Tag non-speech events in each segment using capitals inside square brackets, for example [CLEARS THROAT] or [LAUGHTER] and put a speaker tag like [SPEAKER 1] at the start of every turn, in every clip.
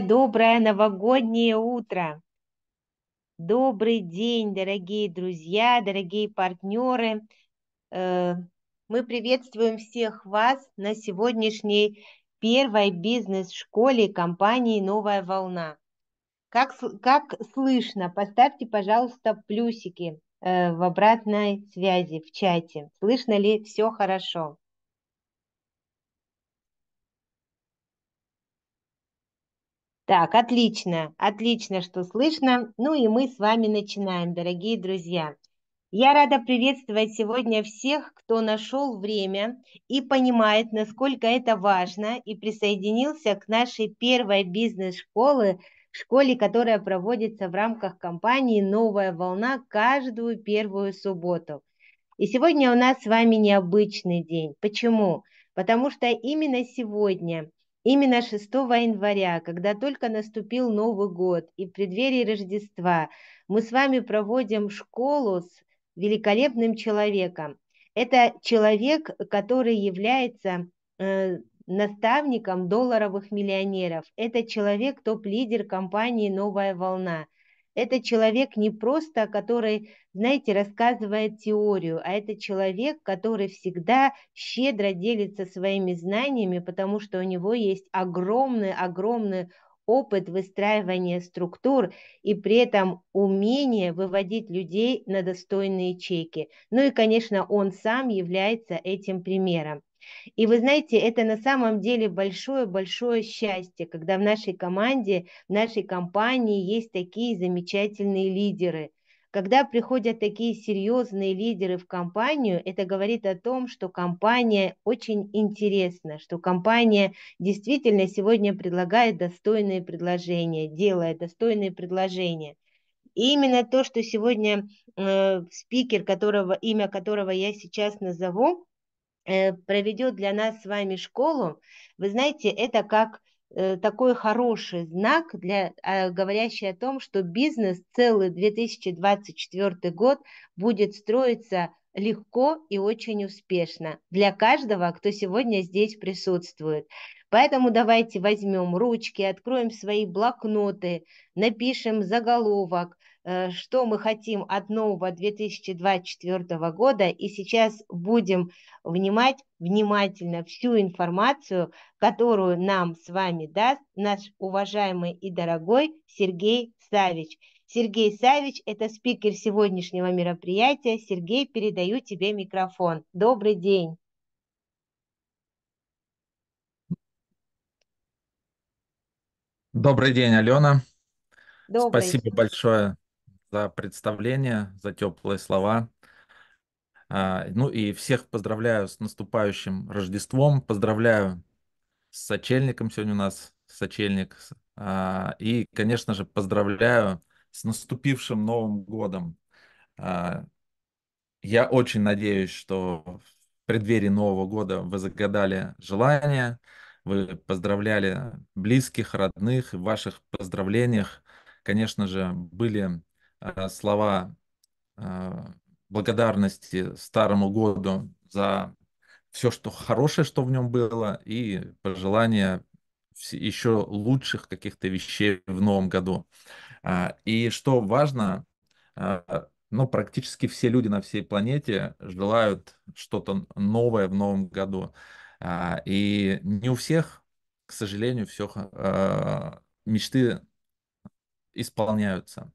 [SPEAKER 1] Доброе, новогоднее утро! Добрый день, дорогие друзья, дорогие партнеры. Э, мы приветствуем всех вас на сегодняшней первой бизнес-школе компании «Новая волна». Как, как слышно, поставьте, пожалуйста, плюсики э, в обратной связи, в чате. Слышно ли все хорошо? Так, отлично, отлично, что слышно. Ну и мы с вами начинаем, дорогие друзья. Я рада приветствовать сегодня всех, кто нашел время и понимает, насколько это важно, и присоединился к нашей первой бизнес-школы, школе, которая проводится в рамках компании «Новая волна» каждую первую субботу. И сегодня у нас с вами необычный день. Почему? Потому что именно сегодня Именно 6 января, когда только наступил Новый год и в преддверии Рождества, мы с вами проводим школу с великолепным человеком. Это человек, который является э, наставником долларовых миллионеров. Это человек топ-лидер компании «Новая волна». Это человек не просто, который, знаете, рассказывает теорию, а это человек, который всегда щедро делится своими знаниями, потому что у него есть огромный-огромный опыт выстраивания структур и при этом умение выводить людей на достойные чеки. Ну и, конечно, он сам является этим примером. И вы знаете, это на самом деле большое-большое счастье, когда в нашей команде, в нашей компании есть такие замечательные лидеры. Когда приходят такие серьезные лидеры в компанию, это говорит о том, что компания очень интересна, что компания действительно сегодня предлагает достойные предложения, делает достойные предложения. И именно то, что сегодня э, спикер, которого, имя которого я сейчас назову, Э, проведет для нас с вами школу, вы знаете, это как э, такой хороший знак, для, а, говорящий о том, что бизнес целый 2024 год будет строиться легко и очень успешно для каждого, кто сегодня здесь присутствует. Поэтому давайте возьмем ручки, откроем свои блокноты, напишем заголовок, Э, что мы хотим от нового 2024 года, и сейчас будем внимать внимательно всю информацию, которую нам с вами даст наш уважаемый и дорогой Сергей Савич. Сергей Савич – это спикер сегодняшнего мероприятия. Сергей, передаю тебе микрофон. Добрый день.
[SPEAKER 2] Добрый день, Алена.
[SPEAKER 1] Добрый. Спасибо
[SPEAKER 2] большое за представление, за теплые слова. А, ну и всех поздравляю с наступающим Рождеством, поздравляю с сочельником, сегодня у нас сочельник, а, и, конечно же, поздравляю с наступившим Новым годом. А, я очень надеюсь, что в преддверии Нового года вы загадали желания, вы поздравляли близких, родных, в ваших поздравлениях, конечно же, были Э, слова э, благодарности Старому году за все, что хорошее, что в нем было, и пожелания еще лучших каких-то вещей в новом году. А, и что важно, э, ну, практически все люди на всей планете желают что-то новое в новом году. А, и не у всех, к сожалению, все мечты исполняются.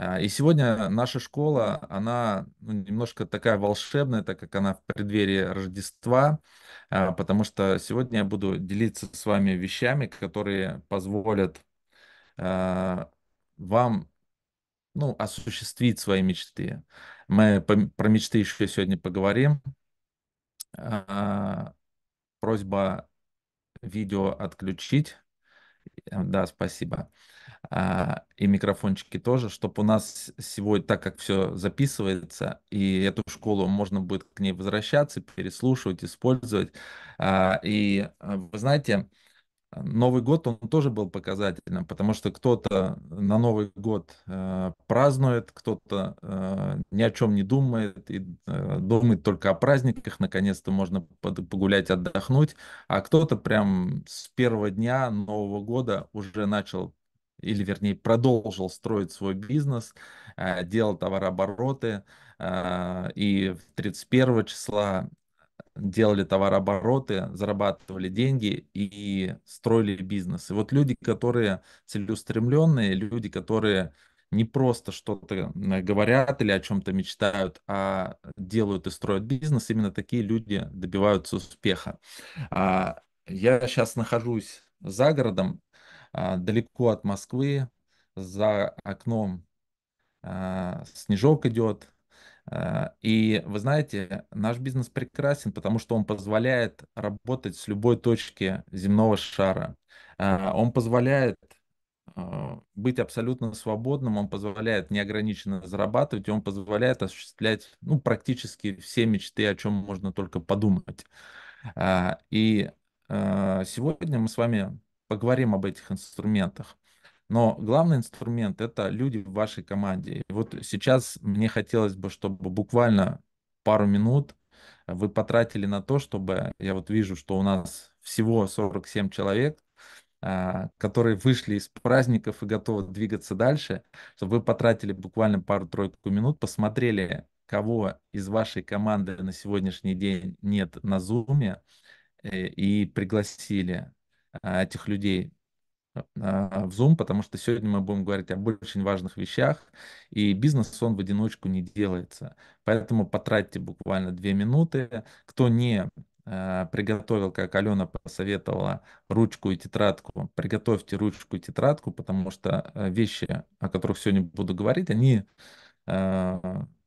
[SPEAKER 2] А, и сегодня наша школа, она ну, немножко такая волшебная, так как она в преддверии Рождества, а, потому что сегодня я буду делиться с вами вещами, которые позволят а, вам ну, осуществить свои мечты. Мы про мечты еще сегодня поговорим. Просьба видео отключить. Э, да, спасибо. Спасибо. А, и микрофончики тоже, чтобы у нас сегодня, так как все записывается, и эту школу можно будет к ней возвращаться, переслушивать, использовать. А, и а, вы знаете, Новый год, он тоже был показательным, потому что кто-то на Новый год э, празднует, кто-то э, ни о чем не думает и э, думает только о праздниках, наконец-то можно погулять, отдохнуть, а кто-то прям с первого дня Нового года уже начал или вернее продолжил строить свой бизнес, э, делал товарообороты, э, и 31 числа делали товарообороты, зарабатывали деньги и строили бизнес. И вот люди, которые целеустремленные, люди, которые не просто что-то э, говорят или о чем-то мечтают, а делают и строят бизнес, именно такие люди добиваются успеха. А, я сейчас нахожусь за городом, а, далеко от Москвы, за окном а, снежок идет. А, и вы знаете, наш бизнес прекрасен, потому что он позволяет работать с любой точки земного шара. Он позволяет быть абсолютно свободным, он позволяет неограниченно зарабатывать, он позволяет осуществлять ну, практически все мечты, о чем можно только подумать. И сегодня мы с вами поговорим об этих инструментах. Но главный инструмент – это люди в вашей команде. И вот сейчас мне хотелось бы, чтобы буквально пару минут вы потратили на то, чтобы, я вот вижу, что у нас всего 47 человек, а, которые вышли из праздников и готовы двигаться дальше, чтобы вы потратили буквально пару-тройку минут, посмотрели, кого из вашей команды на сегодняшний день нет на Zoom, э, и пригласили а, этих людей а, в Zoom, потому что сегодня мы будем говорить об очень важных вещах, и бизнес, он в одиночку не делается. Поэтому потратьте буквально две минуты. Кто не а, приготовил, как Алена посоветовала, ручку и тетрадку. Приготовьте ручку и тетрадку, потому что вещи, о которых сегодня буду говорить, они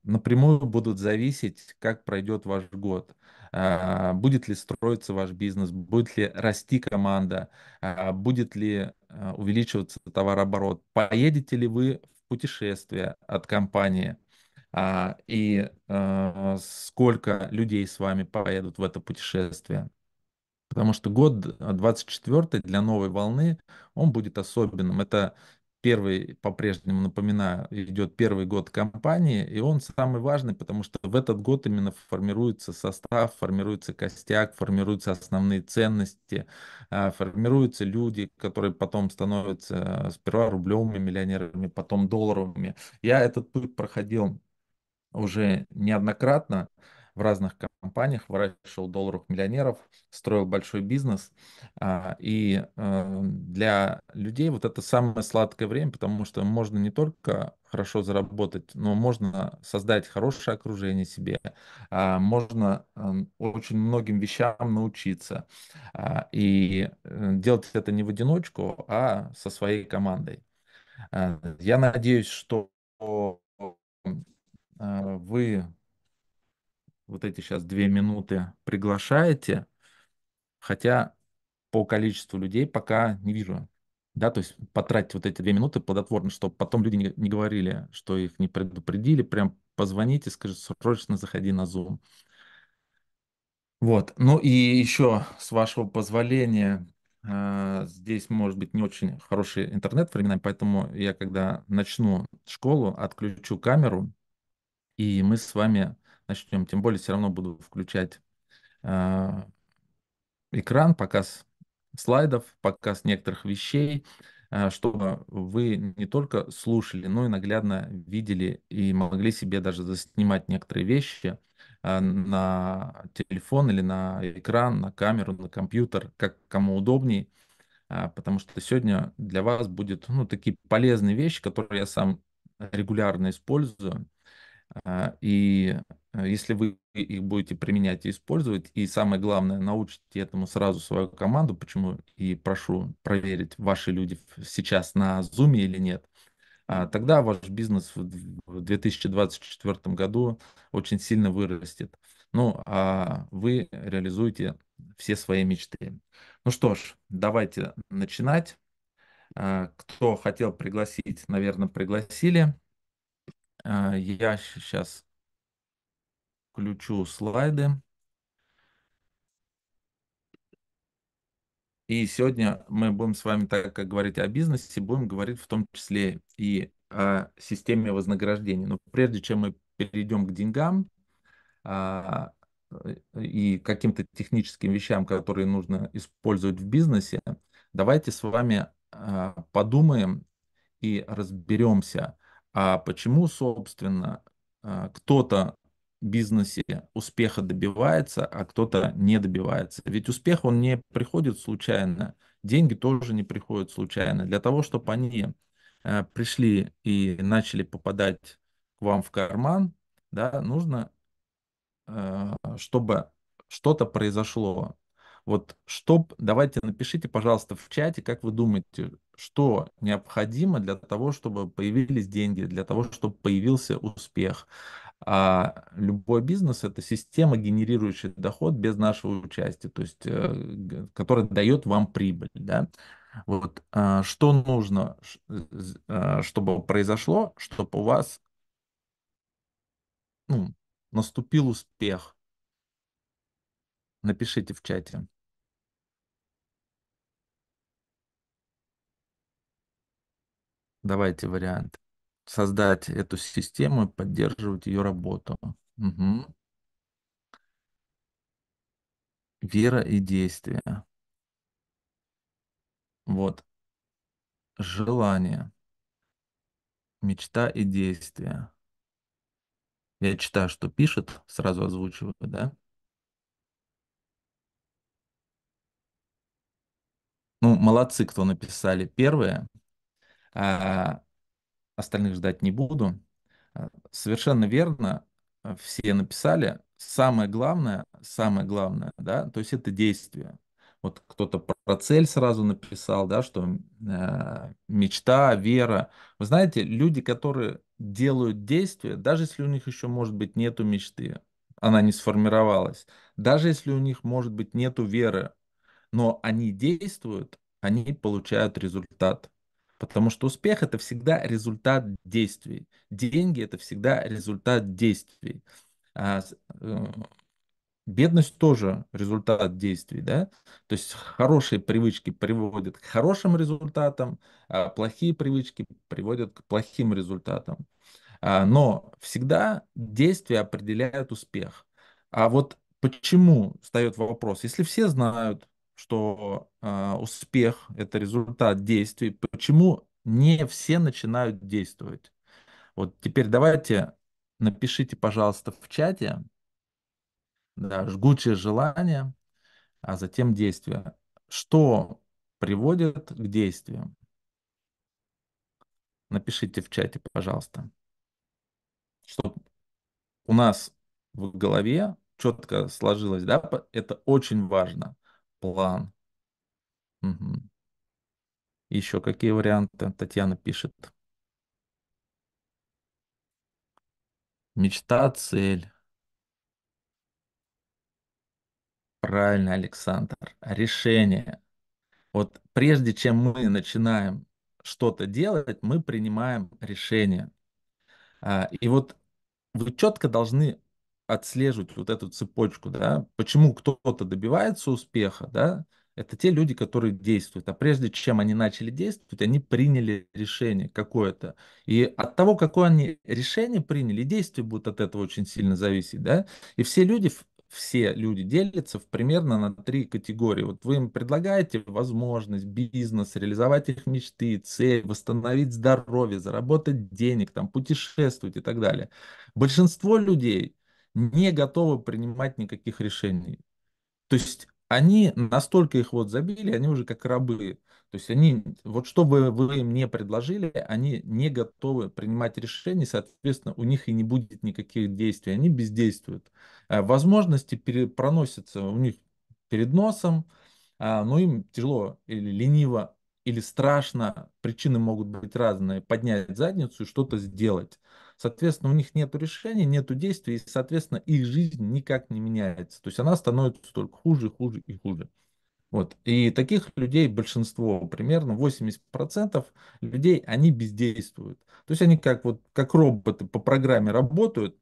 [SPEAKER 2] напрямую будут зависеть, как пройдет ваш год. А, будет ли строиться ваш бизнес, будет ли расти команда, а, будет ли а, увеличиваться товарооборот, поедете ли вы в путешествие от компании и сколько людей с вами поедут в это путешествие. Потому что год 24 для новой волны, он будет особенным. Это первый, по-прежнему напоминаю, идет первый год компании, и он самый важный, потому что в этот год именно формируется состав, формируется костяк, формируются основные ценности, а, формируются люди, которые потом становятся э, сперва рублевыми миллионерами, потом долларовыми. Я этот путь проходил уже неоднократно, в разных компаниях, выращивал долларов миллионеров, строил большой бизнес. А, и э, для людей вот это самое сладкое время, потому что можно не только хорошо заработать, но можно создать хорошее окружение себе, а, можно эм, очень многим вещам научиться а, и э, делать это не в одиночку, а со своей командой. Э, я надеюсь, что вы вот эти сейчас две минуты приглашаете, хотя по количеству людей пока не вижу. Да, то есть потратить вот эти две минуты плодотворно, чтобы потом люди не, говорили, что их не предупредили, прям позвоните, скажите, срочно заходи на Zoom. Вот, ну и еще, с вашего позволения, э, здесь может быть не очень хороший интернет временами, поэтому я когда начну школу, отключу камеру, и мы с вами начнем. Тем более все равно буду включать э, экран, показ слайдов, показ некоторых вещей, э, чтобы вы не только слушали, но и наглядно видели и могли себе даже заснимать некоторые вещи э, на телефон или на экран, на камеру, на компьютер, как кому удобней потому что сегодня для вас будет ну, такие полезные вещи, которые я сам регулярно использую. И Э, если вы их будете применять и использовать, и самое главное, научите этому сразу свою команду, почему и прошу проверить, ваши люди сейчас на Zoom или нет, а тогда ваш бизнес в 2024 году очень сильно вырастет. Ну, а вы реализуете все свои мечты. Ну что ж, давайте начинать. Э, кто хотел пригласить, наверное, пригласили. Э, я сейчас включу слайды. И сегодня мы будем с вами, так как говорить о бизнесе, будем говорить в том числе и о системе вознаграждений. Но прежде чем мы перейдем к деньгам а, и каким-то техническим вещам, которые нужно использовать в бизнесе, давайте с вами а, подумаем и разберемся, а почему, собственно, а, кто-то бизнесе успеха добивается, а кто-то не добивается. Ведь успех, он не приходит случайно, деньги тоже не приходят случайно. Для того, чтобы они э, пришли и начали попадать к вам в карман, да, нужно, э, чтобы что-то произошло. Вот чтоб, давайте напишите, пожалуйста, в чате, как вы думаете, что необходимо для того, чтобы появились деньги, для того, чтобы появился успех. А любой бизнес – это система, генерирующая доход без нашего участия, то есть, э, которая дает вам прибыль, да. Вот а, что нужно, а, чтобы произошло, чтобы у вас ну, наступил успех? Напишите в чате. Давайте варианты создать эту систему и поддерживать ее работу. Угу. Вера и действие. Вот. Желание. Мечта и действие. Я читаю, что пишет, сразу озвучиваю, да? Ну, молодцы, кто написали первое. А, остальных ждать не буду. А, совершенно верно, а, все написали. Самое главное, самое главное, да, то есть это действие. Вот кто-то про цель сразу написал, да, что э, мечта, вера. Вы знаете, люди, которые делают действия, даже если у них еще, может быть, нету мечты, она не сформировалась, даже если у них, может быть, нету веры, но они действуют, они получают результат. Потому что успех – это всегда результат действий. Деньги – это всегда результат действий. А, э, бедность тоже результат действий. Да? То есть хорошие привычки приводят к хорошим результатам, а плохие привычки приводят к плохим результатам. А, но всегда действия определяют успех. А вот почему встает вопрос, если все знают, что э, успех – это результат действий. Почему не все начинают действовать? Вот теперь давайте напишите, пожалуйста, в чате да, жгучее желание, а затем действие. Что приводит к действиям? Напишите в чате, пожалуйста, чтобы у нас в голове четко сложилось, да, это очень важно план. Угу. Еще какие варианты? Татьяна пишет. Мечта, цель. Правильно, Александр. Решение. Вот прежде чем мы начинаем что-то делать, мы принимаем решение. А, и вот вы четко должны отслеживать вот эту цепочку, да, почему кто-то добивается успеха, да, это те люди, которые действуют. А прежде чем они начали действовать, они приняли решение какое-то. И от того, какое они решение приняли, действия будут от этого очень сильно зависеть. Да? И все люди, все люди делятся в примерно на три категории. Вот вы им предлагаете возможность, бизнес, реализовать их мечты, цель, восстановить здоровье, заработать денег, там, путешествовать и так далее. Большинство людей – не готовы принимать никаких решений. То есть они настолько их вот забили, они уже как рабы. То есть они, вот что бы вы им не предложили, они не готовы принимать решения, соответственно, у них и не будет никаких действий, они бездействуют. Э, возможности проносятся у них перед носом, а, но им тяжело или лениво или страшно, причины могут быть разные, поднять задницу и что-то сделать. Соответственно, у них нет решения, нет действий, и, соответственно, их жизнь никак не меняется. То есть она становится только хуже, хуже и хуже. Вот. И таких людей большинство, примерно 80% людей, они бездействуют. То есть они как, вот, как роботы по программе работают,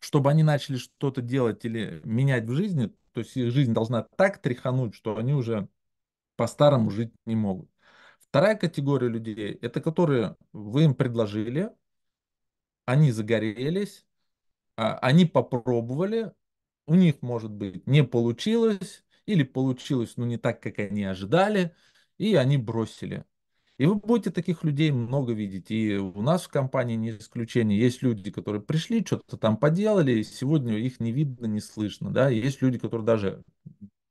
[SPEAKER 2] чтобы они начали что-то делать или менять в жизни, то есть их жизнь должна так тряхануть, что они уже по-старому жить не могут. Вторая категория людей, это которые вы им предложили, они загорелись, а, они попробовали, у них, может быть, не получилось, или получилось, но ну, не так, как они ожидали, и они бросили. И вы будете таких людей много видеть. И у нас в компании не исключение. Есть люди, которые пришли, что-то там поделали, и сегодня их не видно, не слышно. Да? Есть люди, которые даже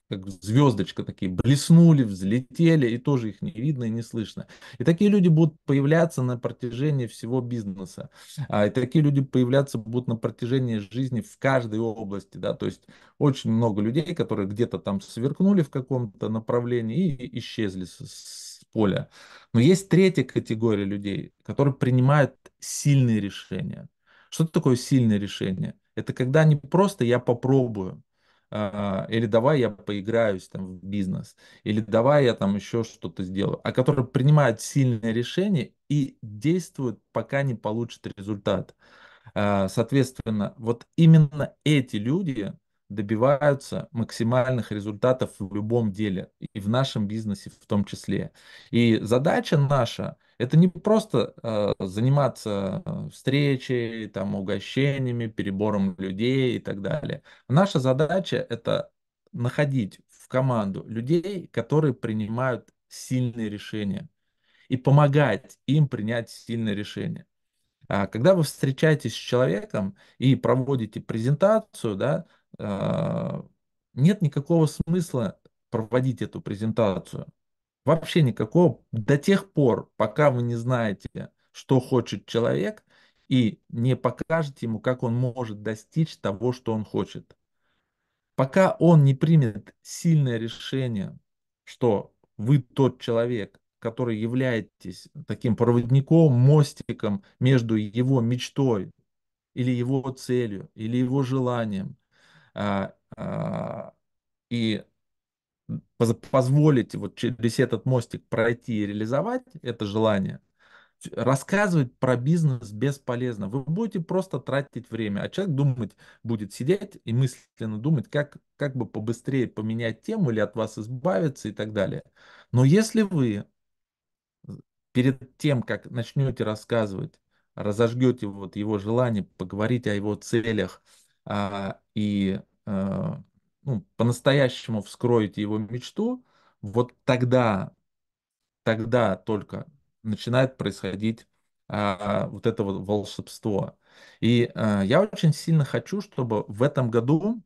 [SPEAKER 2] как звездочка такие, блеснули, взлетели, и тоже их не видно и не слышно. И такие люди будут появляться на протяжении всего бизнеса. А, и такие люди появляться будут на протяжении жизни в каждой области. Да? То есть очень много людей, которые где-то там сверкнули в каком-то направлении и исчезли с поля. Но есть третья категория людей, которые принимают сильные решения. Что такое сильное решение? Это когда не просто я попробую, а, или давай я поиграюсь там в бизнес, или давай я там еще что-то сделаю, а которые принимают сильные решения и действуют, пока не получат результат. А, соответственно, вот именно эти люди добиваются максимальных результатов в любом деле, и в нашем бизнесе в том числе. И задача наша – это не просто э, заниматься э, встречей, там, угощениями, перебором людей и так далее. Наша задача – это находить в команду людей, которые принимают сильные решения, и помогать им принять сильные решения. А когда вы встречаетесь с человеком и проводите презентацию, да, а, нет никакого смысла проводить эту презентацию. Вообще никакого. До тех пор, пока вы не знаете, что хочет человек, и не покажете ему, как он может достичь того, что он хочет. Пока он не примет сильное решение, что вы тот человек, который являетесь таким проводником, мостиком между его мечтой или его целью, или его желанием – а, а, и позволить вот через этот мостик пройти и реализовать это желание, рассказывать про бизнес бесполезно. Вы будете просто тратить время, а человек думать будет сидеть и мысленно думать, как, как бы побыстрее поменять тему или от вас избавиться и так далее. Но если вы перед тем, как начнете рассказывать, разожгете вот его желание поговорить о его целях, а, и а, ну, по-настоящему вскроете его мечту, вот тогда, тогда только начинает происходить а, вот это вот волшебство. И а, я очень сильно хочу, чтобы в этом году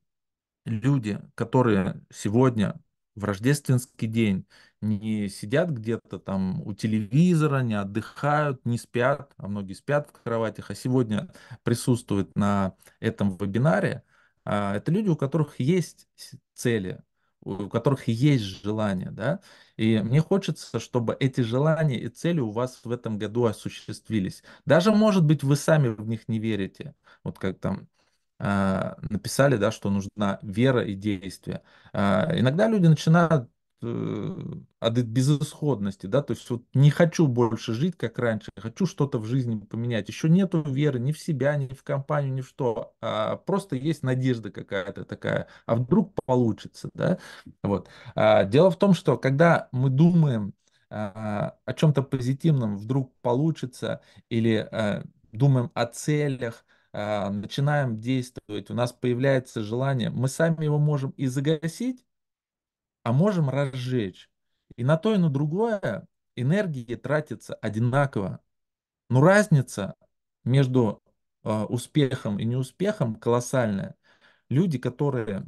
[SPEAKER 2] люди, которые сегодня в рождественский день не сидят где-то там у телевизора, не отдыхают, не спят, а многие спят в кроватях, а сегодня присутствуют на этом вебинаре, а, это люди, у которых есть цели, у которых есть желания, да, и мне хочется, чтобы эти желания и цели у вас в этом году осуществились. Даже, может быть, вы сами в них не верите, вот как там а, написали, да, что нужна вера и действие. А, иногда люди начинают э, от безысходности, да, то есть вот не хочу больше жить, как раньше, хочу что-то в жизни поменять. Еще нету веры ни в себя, ни в компанию, ни в что, а просто есть надежда какая-то такая, а вдруг получится, да, вот. А, дело в том, что когда мы думаем а, о чем-то позитивном, вдруг получится, или а, думаем о целях, а, начинаем действовать, у нас появляется желание, мы сами его можем и загасить, а можем разжечь. И на то, и на другое энергии тратится одинаково. Но разница между а, успехом и неуспехом колоссальная. Люди, которые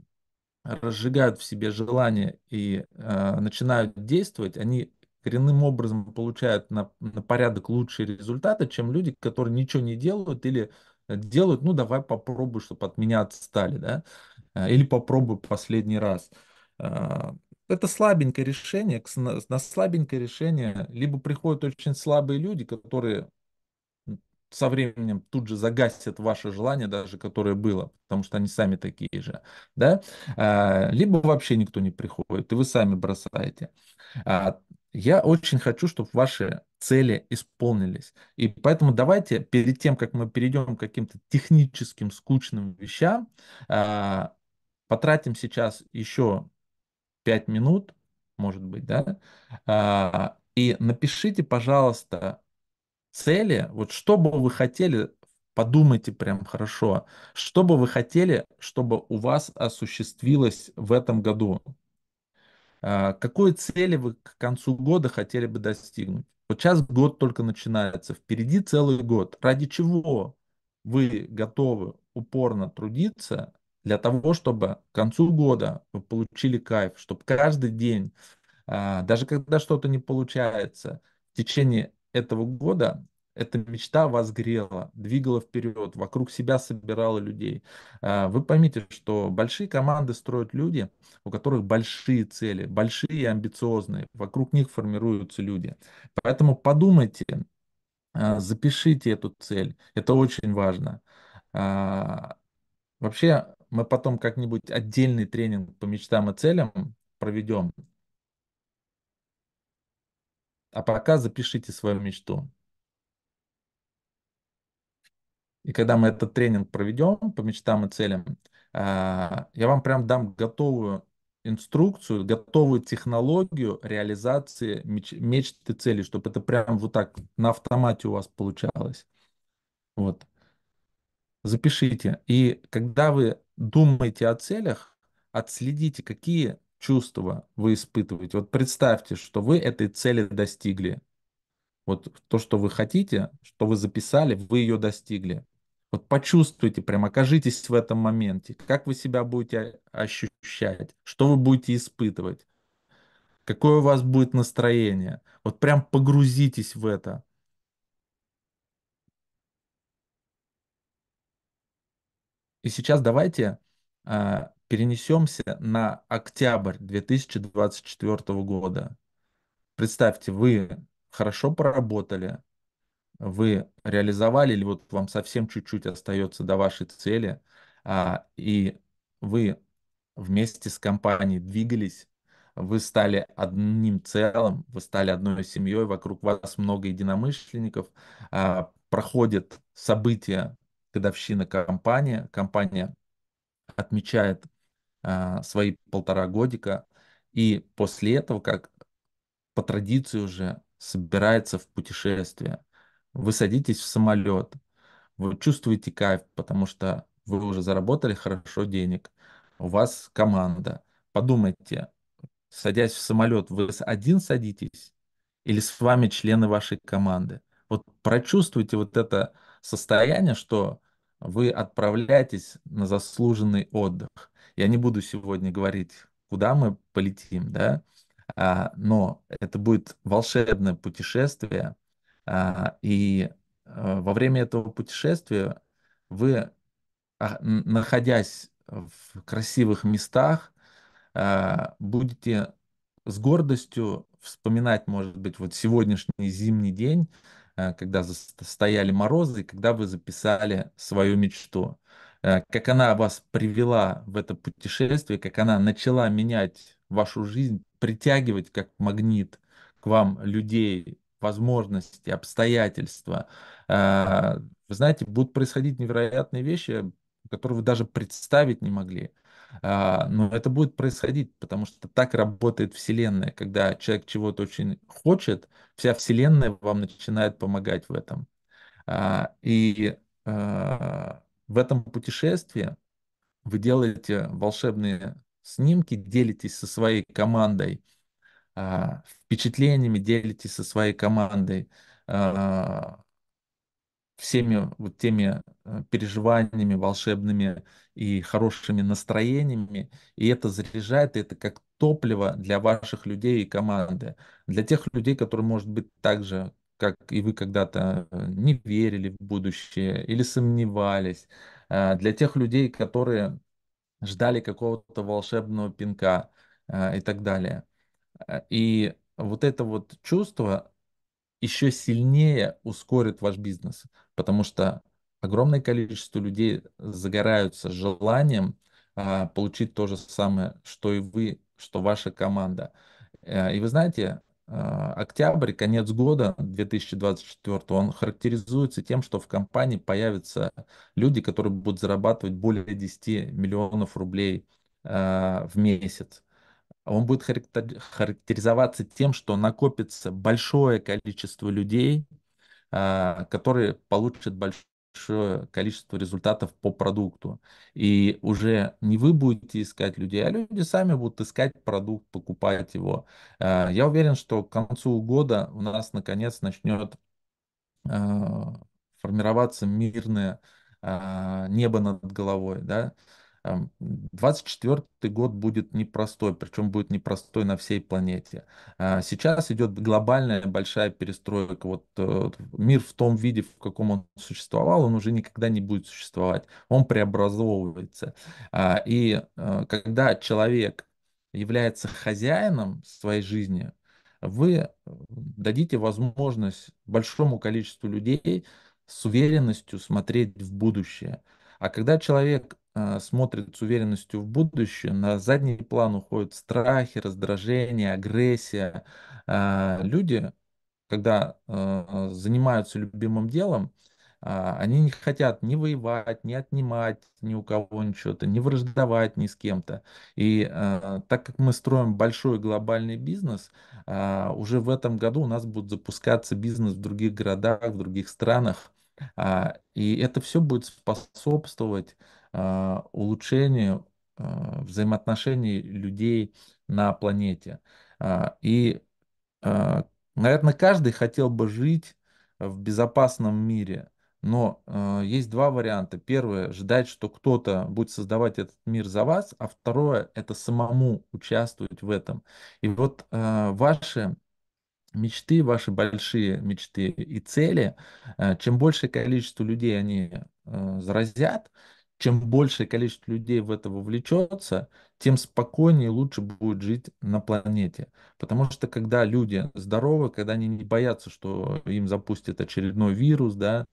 [SPEAKER 2] разжигают в себе желание и э, начинают действовать, они коренным образом получают на, на порядок лучшие результаты, чем люди, которые ничего не делают или Э, делают, ну давай попробуй, чтобы от меня отстали, да, э, или попробуй последний раз. Э, это слабенькое решение, на слабенькое решение либо приходят очень слабые люди, которые со временем тут же загасят ваше желание, даже которое было, потому что они сами такие же, да, а, либо вообще никто не приходит, и вы сами бросаете. А, я очень хочу, чтобы ваши цели исполнились. И поэтому давайте перед тем, как мы перейдем к каким-то техническим скучным вещам, а, потратим сейчас еще 5 минут, может быть, да, и напишите, пожалуйста, цели, вот что бы вы хотели, подумайте прям хорошо, что бы вы хотели, чтобы у вас осуществилось в этом году? А, какой цели вы к концу года хотели бы достигнуть? Вот сейчас год только начинается, впереди целый год. Ради чего вы готовы упорно трудиться для того, чтобы к концу года вы получили кайф, чтобы каждый день, а, даже когда что-то не получается, в течение этого года эта мечта вас грела, двигала вперед, вокруг себя собирала людей. А, вы поймите, что большие команды строят люди, у которых большие цели, большие и амбициозные. Вокруг них формируются люди. Поэтому подумайте, а, запишите эту цель. Это очень важно. А, вообще, мы потом как-нибудь отдельный тренинг по мечтам и целям проведем. А пока запишите свою мечту. И когда мы этот тренинг проведем по мечтам и целям, а, я вам прям дам готовую инструкцию, готовую технологию реализации меч, мечт и чтобы это прям вот так на автомате у вас получалось. Вот. Запишите. И когда вы думаете о целях, отследите, какие чувства вы испытываете. Вот представьте, что вы этой цели достигли. Вот то, что вы хотите, что вы записали, вы ее достигли. Вот почувствуйте, прям окажитесь в этом моменте, как вы себя будете ощущать, что вы будете испытывать, какое у вас будет настроение. Вот прям погрузитесь в это. И сейчас давайте а, перенесемся на октябрь 2024 года. Представьте, вы хорошо поработали, вы реализовали, или вот вам совсем чуть-чуть остается до вашей цели, а, и вы вместе с компанией двигались, вы стали одним целым, вы стали одной семьей, вокруг вас много единомышленников, а, проходят события годовщина компании, компания отмечает а, свои полтора годика. И после этого, как по традиции уже, собирается в путешествие. Вы садитесь в самолет, вы чувствуете кайф, потому что вы уже заработали хорошо денег, у вас команда. Подумайте, садясь в самолет, вы один садитесь или с вами члены вашей команды? Вот прочувствуйте вот это состояние, что вы отправляетесь на заслуженный отдых. Я не буду сегодня говорить, куда мы полетим, да, а, но это будет волшебное путешествие, а, и а, во время этого путешествия вы, а, находясь в красивых местах, а, будете с гордостью вспоминать, может быть, вот сегодняшний зимний день, а, когда стояли морозы, и когда вы записали свою мечту. Э, как она вас привела в это путешествие, как она начала менять вашу жизнь, притягивать как магнит к вам людей, возможности, обстоятельства. Э, вы знаете, будут происходить невероятные вещи, которые вы даже представить не могли. Э, но это будет происходить, потому что так работает Вселенная. Когда человек чего-то очень хочет, вся Вселенная вам начинает помогать в этом. И в этом путешествии вы делаете волшебные снимки, делитесь со своей командой а, впечатлениями, делитесь со своей командой а, всеми вот теми э, переживаниями волшебными и хорошими настроениями, и это заряжает, и это как топливо для ваших людей и команды. Для тех людей, которые, может быть, также как и вы когда-то э, не верили в будущее или сомневались, э, для тех людей, которые ждали какого-то волшебного пинка э, и так далее. И вот это вот чувство еще сильнее ускорит ваш бизнес, потому что огромное количество людей загораются желанием получить то же самое, что и вы, что ваша команда. И вы знаете, Э, октябрь, конец года 2024, он характеризуется тем, что в компании появятся люди, которые будут зарабатывать более 10 миллионов рублей э, в месяц. Он будет характеризоваться тем, что накопится большое количество людей, э, которые получат большое большое количество результатов по продукту. И уже не вы будете искать людей, а люди сами будут искать продукт, покупать его. Э, я уверен, что к концу года у нас наконец начнет э, формироваться мирное э, небо над головой, да, 24 эм, год будет непростой, причем будет непростой на всей планете. А сейчас идет глобальная большая перестройка. Э, вот мир в том виде, в каком он существовал, он уже никогда не будет существовать. Он преобразовывается. А, и э, когда человек является хозяином своей жизни, вы э, дадите возможность большому количеству людей с уверенностью смотреть в будущее. А когда человек э, смотрит с уверенностью в будущее, на задний план уходят страхи, раздражение, агрессия. А, люди, когда э, занимаются любимым делом, а, они не хотят ни воевать, ни отнимать ни у кого ничего-то, ни враждовать ни с кем-то. И э, так как мы строим большой глобальный бизнес, а, уже в этом году у нас будут запускаться бизнес в других городах, в других странах. А, и это все будет способствовать а, улучшению а, взаимоотношений людей на планете. И, наверное, каждый хотел бы жить в безопасном мире, но есть два варианта. Первое, ждать, что кто-то будет создавать этот мир за вас, а второе, это самому участвовать в этом. И вот ваши мечты, ваши большие мечты и цели, э, чем большее количество людей они э, заразят, чем большее количество людей в это вовлечется, тем спокойнее и лучше будет жить на планете. Потому что когда люди здоровы, когда они не боятся, что им запустят очередной вирус, да,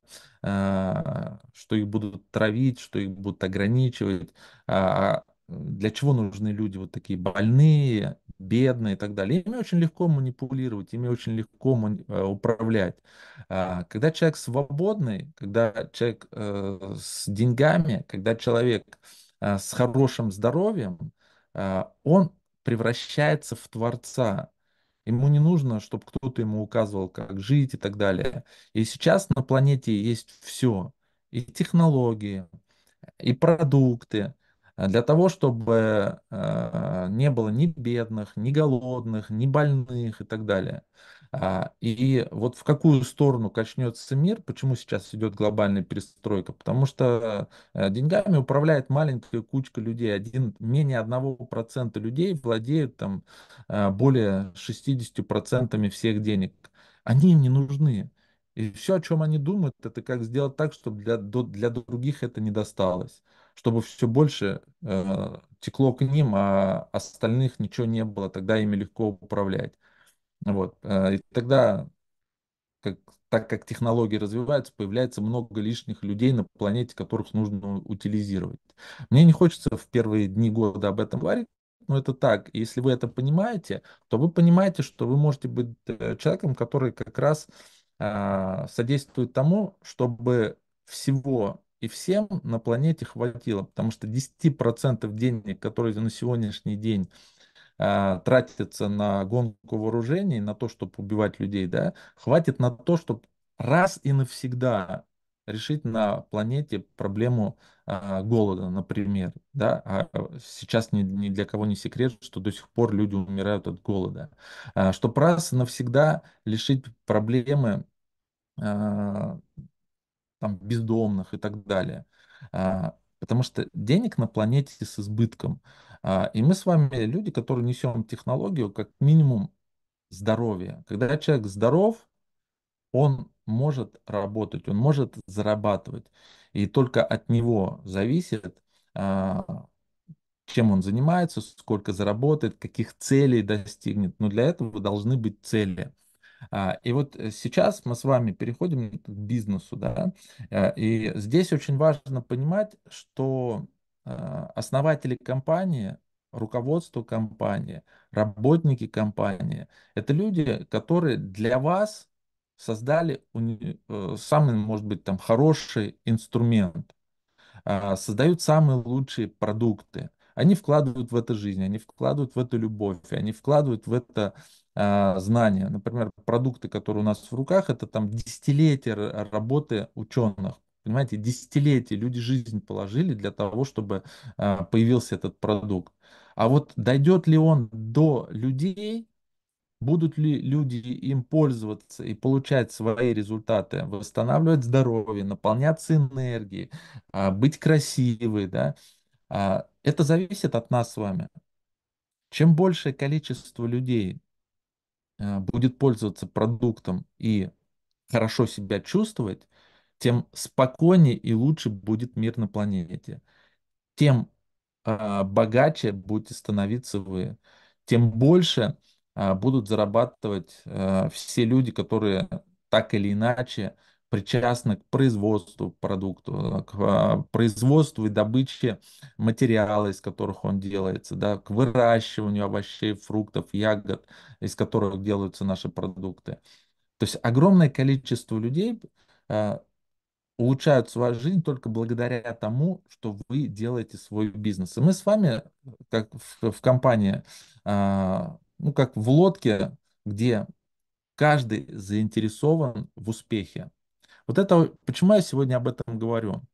[SPEAKER 2] э, что их будут травить, что их будут ограничивать, а, а для чего нужны люди вот такие больные, бедные и так далее. Ими очень легко манипулировать, ими очень легко э, управлять. А, когда человек свободный, когда человек э, с деньгами, когда человек э, с хорошим здоровьем, он превращается в творца. Ему не нужно, чтобы кто-то ему указывал, как жить и так далее. И сейчас на планете есть все. И технологии, и продукты, Э, для того, чтобы э, не было ни бедных, ни голодных, ни больных и так далее. А, и вот в какую сторону качнется мир, почему сейчас идет глобальная перестройка? Потому что э, деньгами управляет маленькая кучка людей. Один, менее 1% людей владеют там, более 60% всех денег. Они им не нужны. И все, о чем они думают, это как сделать так, чтобы для, для других это не досталось чтобы все больше э, текло к ним, а остальных ничего не было, тогда ими легко управлять. Вот. Э, и тогда, как, так как технологии развиваются, появляется много лишних людей на планете, которых нужно утилизировать. Мне не хочется в первые дни года об этом говорить, но это так. И если вы это понимаете, то вы понимаете, что вы можете быть э, человеком, который как раз э, содействует тому, чтобы всего и всем на планете хватило, потому что 10% денег, которые на сегодняшний день э, тратятся на гонку вооружений, на то, чтобы убивать людей, да, хватит на то, чтобы раз и навсегда решить на планете проблему э, голода, например. Да? А сейчас ни, ни для кого не секрет, что до сих пор люди умирают от голода. Э, а, чтобы раз и навсегда лишить проблемы там, бездомных и так далее. А, потому что денег на планете с избытком. А, и мы с вами люди, которые несем технологию как минимум здоровье. Когда человек здоров, он может работать, он может зарабатывать. И только от него зависит, а, чем он занимается, сколько заработает, каких целей достигнет. Но для этого должны быть цели. А, и вот э, сейчас мы с вами переходим к бизнесу, да, э, и здесь очень важно понимать, что э, основатели компании, руководство компании, работники компании, это люди, которые для вас создали самый, может быть, там хороший инструмент, а, создают самые лучшие продукты, они вкладывают в это жизнь, они вкладывают в эту любовь, они вкладывают в это а, знания. Например, продукты, которые у нас в руках, это там десятилетия а, работы ученых. Понимаете, десятилетия люди жизнь положили для того, чтобы а, появился этот продукт. А вот дойдет ли он до людей, будут ли люди им пользоваться и получать свои результаты, восстанавливать здоровье, наполняться энергией, быть красивыми, да, это зависит от нас с вами. Чем большее количество людей Э, будет пользоваться продуктом и хорошо себя чувствовать, тем спокойнее и лучше будет мир на планете. Тем а, богаче будете становиться вы, тем больше а, будут зарабатывать э, все люди, которые так или иначе причастны к производству продукта, э, к а, производству и добыче материала, из которых он делается, да, к выращиванию овощей, фруктов, ягод, из которых делаются наши продукты. То есть огромное количество людей э, улучшают свою жизнь только благодаря тому, что вы делаете свой бизнес. И мы с вами, как в, компании, а, ну как в лодке, где каждый заинтересован в успехе. Вот это, почему я сегодня об этом говорю?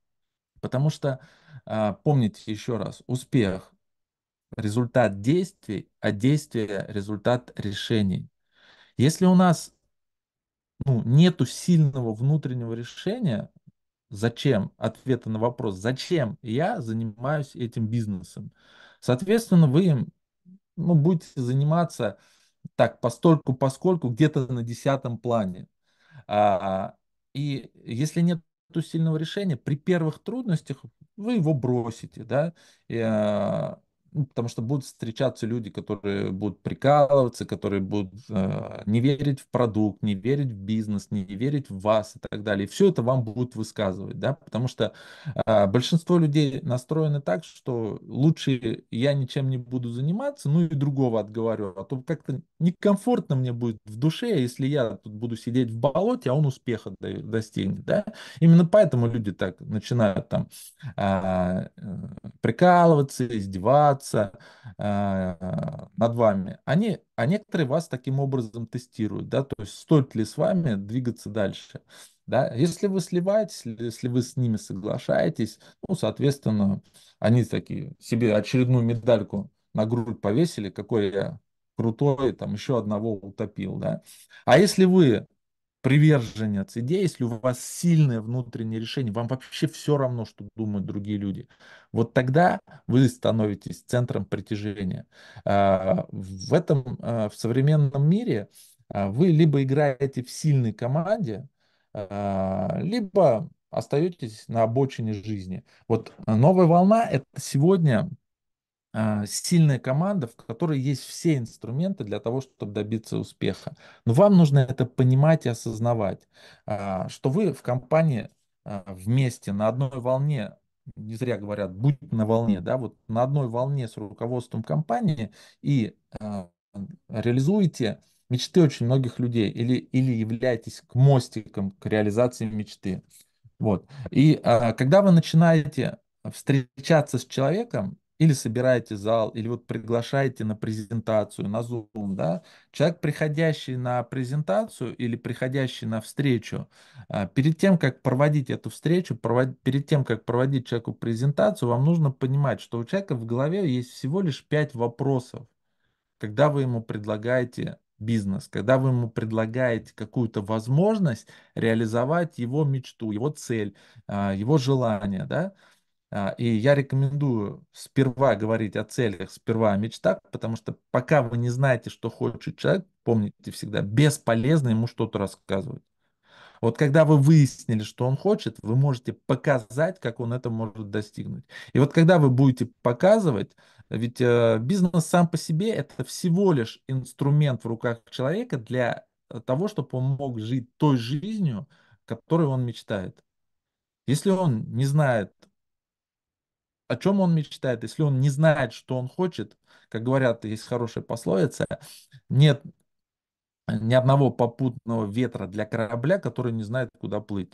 [SPEAKER 2] Потому что, а, помните еще раз, успех – результат действий, а действие – результат решений. Если у нас ну, нету сильного внутреннего решения, зачем, ответа на вопрос, зачем я занимаюсь этим бизнесом, соответственно, вы им ну, будете заниматься так, постольку, поскольку где-то на десятом плане. А, и если нет сильного решения, при первых трудностях вы его бросите, да, и, а, ну, потому что будут встречаться люди, которые будут прикалываться, которые будут э, не верить в продукт, не верить в бизнес, не верить в вас и так далее. И все это вам будут высказывать, да, потому что э, большинство людей настроены так, что лучше я ничем не буду заниматься, ну и другого отговорю, а то как-то некомфортно мне будет в душе, если я тут буду сидеть в болоте, а он успеха достигнет, да. Именно поэтому люди так начинают там а, э, прикалываться, издеваться, издеваться э, над вами, они, а некоторые вас таким образом тестируют, да, то есть стоит ли с вами двигаться дальше, да, если вы сливаетесь, если вы с ними соглашаетесь, ну, соответственно, они такие себе очередную медальку на грудь повесили, какой я крутой, там еще одного утопил, да. А если вы приверженец идеи, если у вас сильное внутреннее решение, вам вообще все равно, что думают другие люди, вот тогда вы становитесь центром притяжения. А, в этом, а, в современном мире а, вы либо играете в сильной команде, либо остаетесь на обочине жизни. Вот новая волна – это сегодня а, сильная команда, в которой есть все инструменты для того, чтобы добиться успеха. Но вам нужно это понимать и осознавать, а, что вы в компании а, вместе, на одной волне, не зря говорят, будь на волне, да, вот на одной волне с руководством компании и реализуете мечты очень многих людей или, или являетесь к мостиком к реализации мечты. Вот. И когда вы начинаете встречаться с человеком, или собираете зал, или вот приглашаете на презентацию, на Zoom, да, человек, приходящий на презентацию или приходящий на встречу, а, перед тем, как проводить эту встречу, провод... перед тем, как проводить человеку презентацию, вам нужно понимать, что у человека в голове есть всего лишь пять вопросов, когда вы ему предлагаете бизнес, когда вы ему предлагаете какую-то возможность реализовать его мечту, его цель, а, его желание, да, а, и я рекомендую сперва говорить о целях, сперва о мечтах, потому что пока вы не знаете, что хочет человек, помните всегда, бесполезно ему что-то рассказывать. Вот когда вы выяснили, что он хочет, вы можете показать, как он это может достигнуть. И вот когда вы будете показывать, ведь э, бизнес сам по себе это всего лишь инструмент в руках человека для э, того, чтобы он мог жить той жизнью, которой он мечтает. Если он не знает, о чем он мечтает, если он не знает, что он хочет, как говорят, есть хорошая пословица, нет ни одного попутного ветра для корабля, который не знает, куда плыть.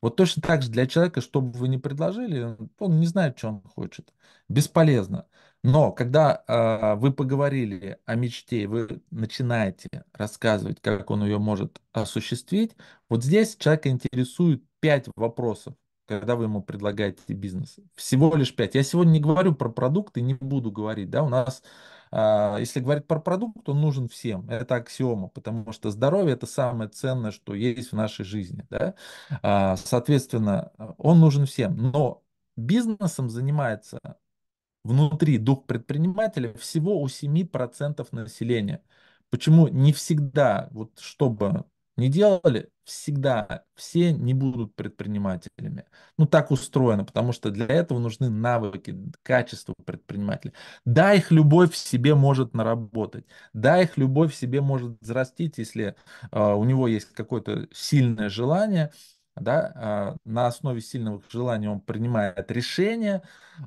[SPEAKER 2] Вот точно так же для человека, что бы вы ни предложили, он не знает, что он хочет. Бесполезно. Но когда э, вы поговорили о мечте, вы начинаете рассказывать, как он ее может осуществить, вот здесь человека интересует пять вопросов когда вы ему предлагаете бизнес. Всего лишь 5. Я сегодня не говорю про продукты, не буду говорить, да, у нас а, если говорить про продукт, он нужен всем. Это аксиома, потому что здоровье это самое ценное, что есть в нашей жизни. Да? А, соответственно, он нужен всем. Но бизнесом занимается внутри дух предпринимателя всего у 7% населения. Почему не всегда, вот чтобы не делали, всегда все не будут предпринимателями. Ну, так устроено, потому что для этого нужны навыки, качество предпринимателя. Да, их любовь в себе может наработать. Да, их любовь в себе может взрастить, если э, у него есть какое-то сильное желание да, а, на основе сильного желания он принимает решение,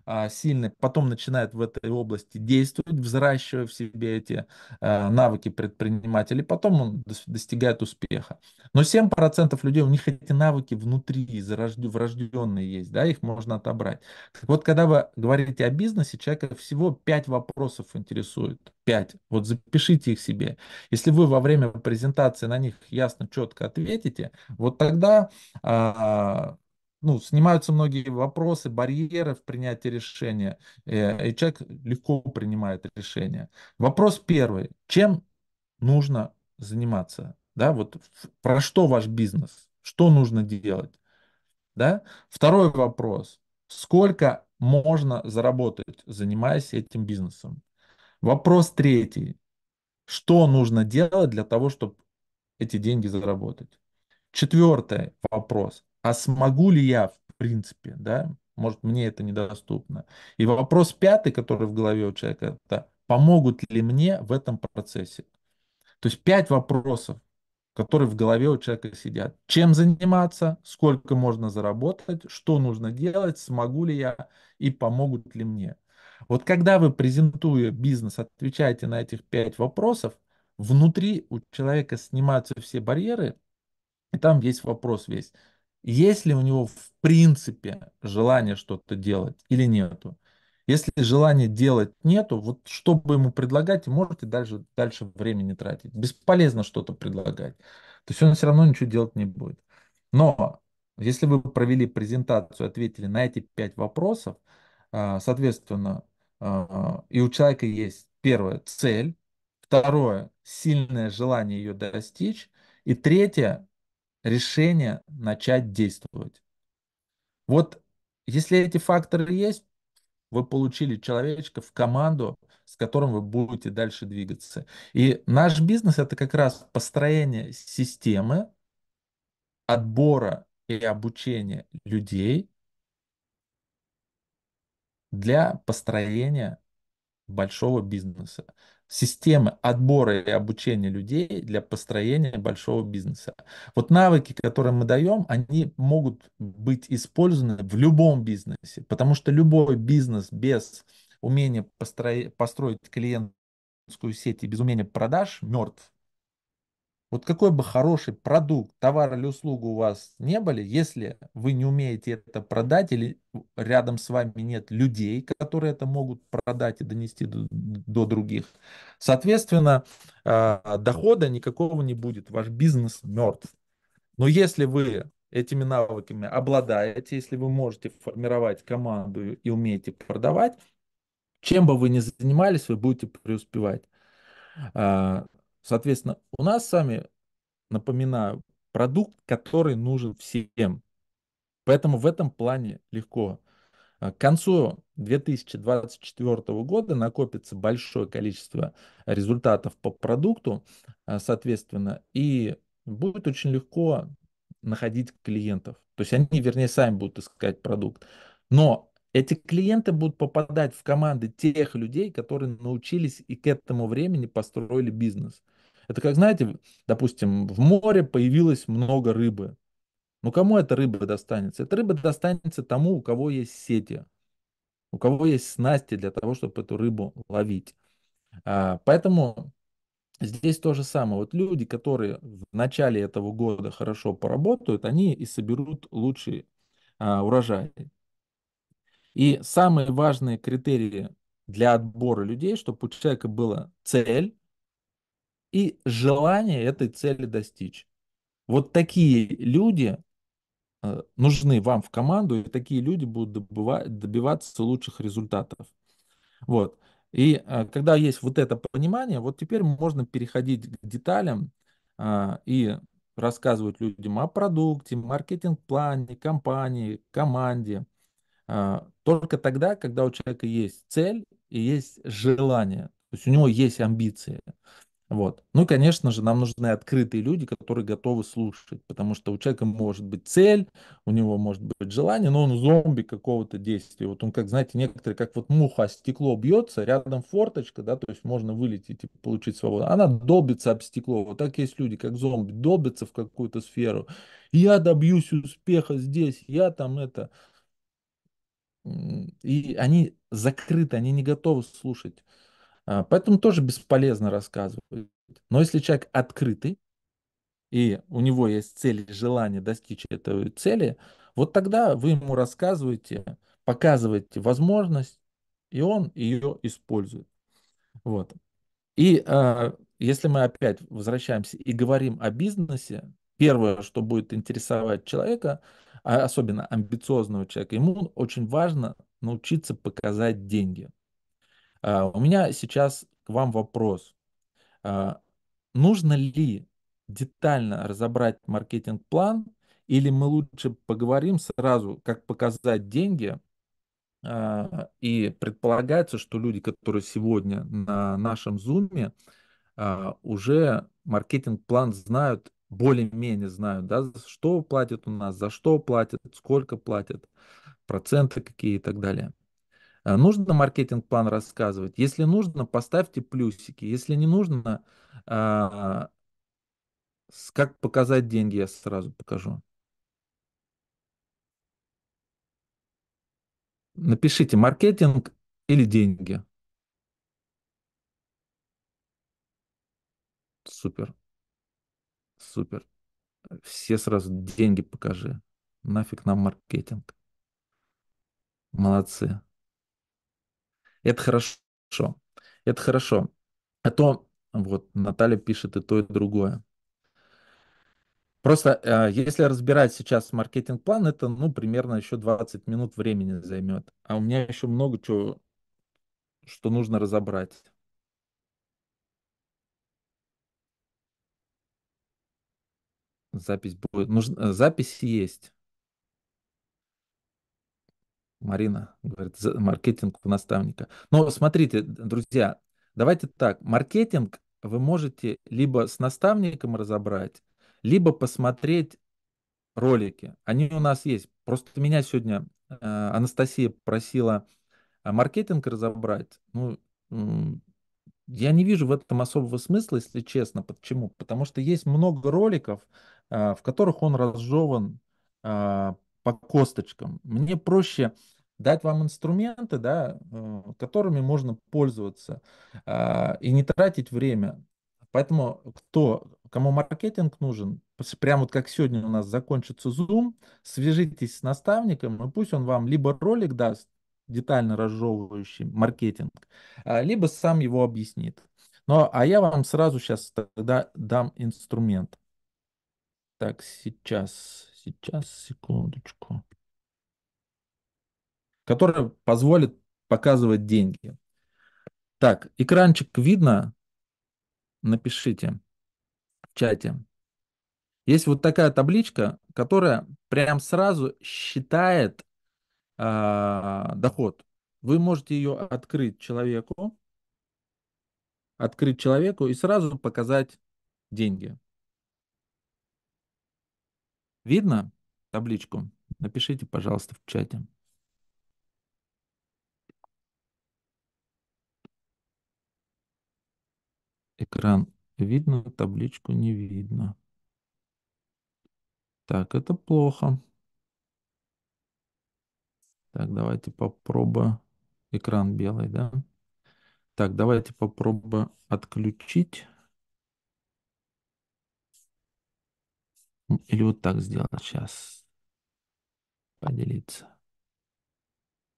[SPEAKER 2] а, сильный потом начинает в этой области действовать, взращивая в себе эти а, навыки предпринимателей, потом он достигает успеха. Но 7% людей, у них эти навыки внутри, врожденные есть, да, их можно отобрать. Так вот, когда вы говорите о бизнесе, человека всего 5 вопросов интересует пять Вот запишите их себе. Если вы во время презентации на них ясно, четко ответите, вот тогда а, ну, снимаются многие вопросы, барьеры в принятии решения, э, и человек легко принимает решение. Вопрос первый. Чем нужно заниматься? Да, вот про что ваш бизнес? Что нужно делать? Да? Второй вопрос. Сколько можно заработать, занимаясь этим бизнесом? Вопрос третий. Что нужно делать для того, чтобы эти деньги заработать? Четвертый вопрос. А смогу ли я, в принципе, да? Может, мне это недоступно. И вопрос пятый, который в голове у человека, это помогут ли мне в этом процессе? То есть пять вопросов, которые в голове у человека сидят. Чем заниматься, сколько можно заработать, что нужно делать, смогу ли я и помогут ли мне. Вот когда вы, презентуя бизнес, отвечаете на этих пять вопросов, внутри у человека снимаются все барьеры, и там есть вопрос весь. Есть ли у него в принципе желание что-то делать или нету? Если желания делать нету, вот что бы ему предлагать, можете дальше, дальше времени тратить. Бесполезно что-то предлагать. То есть он все равно ничего делать не будет. Но если вы провели презентацию, ответили на эти пять вопросов, а, соответственно, а, и у человека есть, первое, цель, второе, сильное желание ее достичь, и третье, решение начать действовать. Вот если эти факторы есть, вы получили человечка в команду, с которым вы будете дальше двигаться. И наш бизнес это как раз построение системы отбора и обучения людей для построения большого бизнеса. Системы отбора и обучения людей для построения большого бизнеса. Вот навыки, которые мы даем, они могут быть использованы в любом бизнесе, потому что любой бизнес без умения построить, клиентскую сеть и без умения продаж мертв. Вот какой бы хороший продукт, товар или услуга у вас не были, если вы не умеете это продать или рядом с вами нет людей, которые это могут продать и донести до, до других, соответственно, а, дохода никакого не будет, ваш бизнес мертв. Но если вы этими навыками обладаете, если вы можете формировать команду и умеете продавать, чем бы вы ни занимались, вы будете преуспевать. А, Соответственно, у нас сами напоминаю, продукт, который нужен всем. Поэтому в этом плане легко. Э, к концу 2024 года накопится большое количество результатов по продукту, э, соответственно, и будет очень легко находить клиентов. То есть они, вернее, сами будут искать продукт. Но эти клиенты будут попадать в команды тех людей, которые научились и к этому времени построили бизнес. Это как, знаете, допустим, в море появилось много рыбы. Ну кому эта рыба достанется? Эта рыба достанется тому, у кого есть сети, у кого есть снасти для того, чтобы эту рыбу ловить. А, поэтому здесь то же самое. Вот люди, которые в начале этого года хорошо поработают, они и соберут лучший а, урожай. И самые важные критерии для отбора людей, чтобы у человека была цель, и желание этой цели достичь. Вот такие люди э, нужны вам в команду, и такие люди будут добывать, добиваться лучших результатов. Вот. И э, когда есть вот это понимание, вот теперь можно переходить к деталям а, и рассказывать людям о продукте, маркетинг-плане, компании, команде. А, только тогда, когда у человека есть цель и есть желание, то есть у него есть амбиции. Вот. Ну и, конечно же, нам нужны открытые люди, которые готовы слушать, потому что у человека может быть цель, у него может быть желание, но он зомби какого-то действия. Вот он, как, знаете, некоторые, как вот муха, стекло бьется, рядом форточка, да, то есть можно вылететь и получить свободу. Она долбится об стекло. Вот так есть люди, как зомби, долбятся в какую-то сферу. Я добьюсь успеха здесь, я там это. И они закрыты, они не готовы слушать. А, поэтому тоже бесполезно рассказывать. Но если человек открытый, и у него есть цель, желание достичь этой цели, вот тогда вы ему рассказываете, показываете возможность, и он ее использует. Вот. И э, если мы опять возвращаемся и говорим о бизнесе, первое, что будет интересовать человека, а, особенно амбициозного человека, ему очень важно научиться показать деньги. А, у меня сейчас к вам вопрос. А, нужно ли детально разобрать маркетинг-план, или мы лучше поговорим сразу, как показать деньги, а, и предполагается, что люди, которые сегодня на нашем зуме, уже маркетинг-план знают, более-менее знают, да, что платят у нас, за что платят, сколько платят, проценты какие и так далее. Э, нужно маркетинг-план рассказывать? Если нужно, поставьте плюсики. Если не нужно, а, как показать деньги, я сразу покажу. Напишите маркетинг или деньги. Супер. Супер. Все сразу деньги покажи. Нафиг нам маркетинг. Молодцы. Это хорошо. Это хорошо. А то, вот, Наталья пишет и то, и другое. Просто а, если разбирать сейчас маркетинг-план, это, ну, примерно еще 20 минут времени займет. А у меня еще много чего, что нужно разобрать. Запись будет. Нужно... Запись есть. Марина говорит, маркетинг у наставника. Но смотрите, друзья, давайте так, маркетинг вы можете либо с наставником разобрать, либо посмотреть ролики. Они у нас есть. Просто меня сегодня э, Анастасия просила э, маркетинг разобрать. Ну, я не вижу в этом особого смысла, если честно. Почему? Потому что есть много роликов, э, в которых он разжеван по косточкам. Мне проще дать вам инструменты, да, э, которыми можно пользоваться а, и не тратить время. Поэтому кто, кому маркетинг нужен, прямо вот как сегодня у нас закончится Zoom, свяжитесь с наставником, и пусть он вам либо ролик даст, детально разжевывающий маркетинг, а, либо сам его объяснит. Но, ну, а я вам сразу сейчас тогда дам инструмент. Так, сейчас, Сейчас, секундочку. Которая позволит показывать деньги. Так, экранчик видно? Напишите в чате. Есть вот такая табличка, которая прям сразу считает э, доход. Вы можете ее открыть человеку, открыть человеку и сразу показать деньги. Видно табличку? Напишите, пожалуйста, в чате. Экран видно, табличку не видно. Так, это плохо. Так, давайте попробуем. Экран белый, да? Так, давайте попробуем отключить. Или вот так сделать сейчас. Поделиться.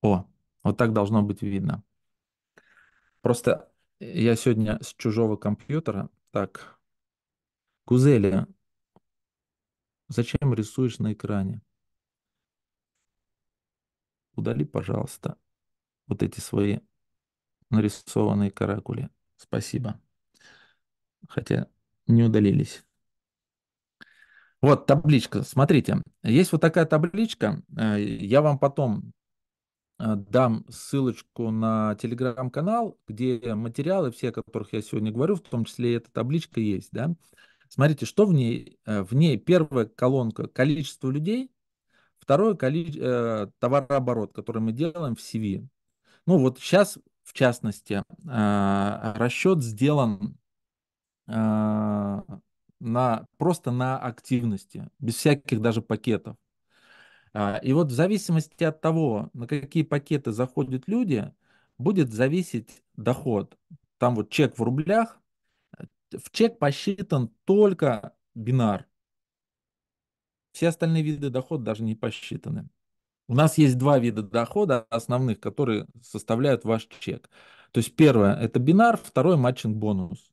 [SPEAKER 2] О, вот так должно быть видно. Просто я сегодня с чужого компьютера. Так. Кузели, зачем рисуешь на экране? Удали, пожалуйста, вот эти свои нарисованные каракули. Спасибо. Хотя не удалились. Вот табличка, смотрите, есть вот такая табличка, э, я вам потом э, дам ссылочку на телеграм-канал, где материалы, все, о которых я сегодня говорю, в том числе и эта табличка есть, да. Смотрите, что в ней? Э, в ней первая колонка – количество людей, второе – товарооборот, который мы делаем в CV. Ну вот сейчас, в частности, расчет сделан на, просто на активности, без всяких даже пакетов. А, и вот в зависимости от того, на какие пакеты заходят люди, будет зависеть доход. Там вот чек в рублях, э, в чек посчитан только бинар. Все остальные виды дохода даже не посчитаны. У нас есть два вида дохода основных, которые составляют ваш чек. То есть первое – это бинар, второе – матчинг-бонус.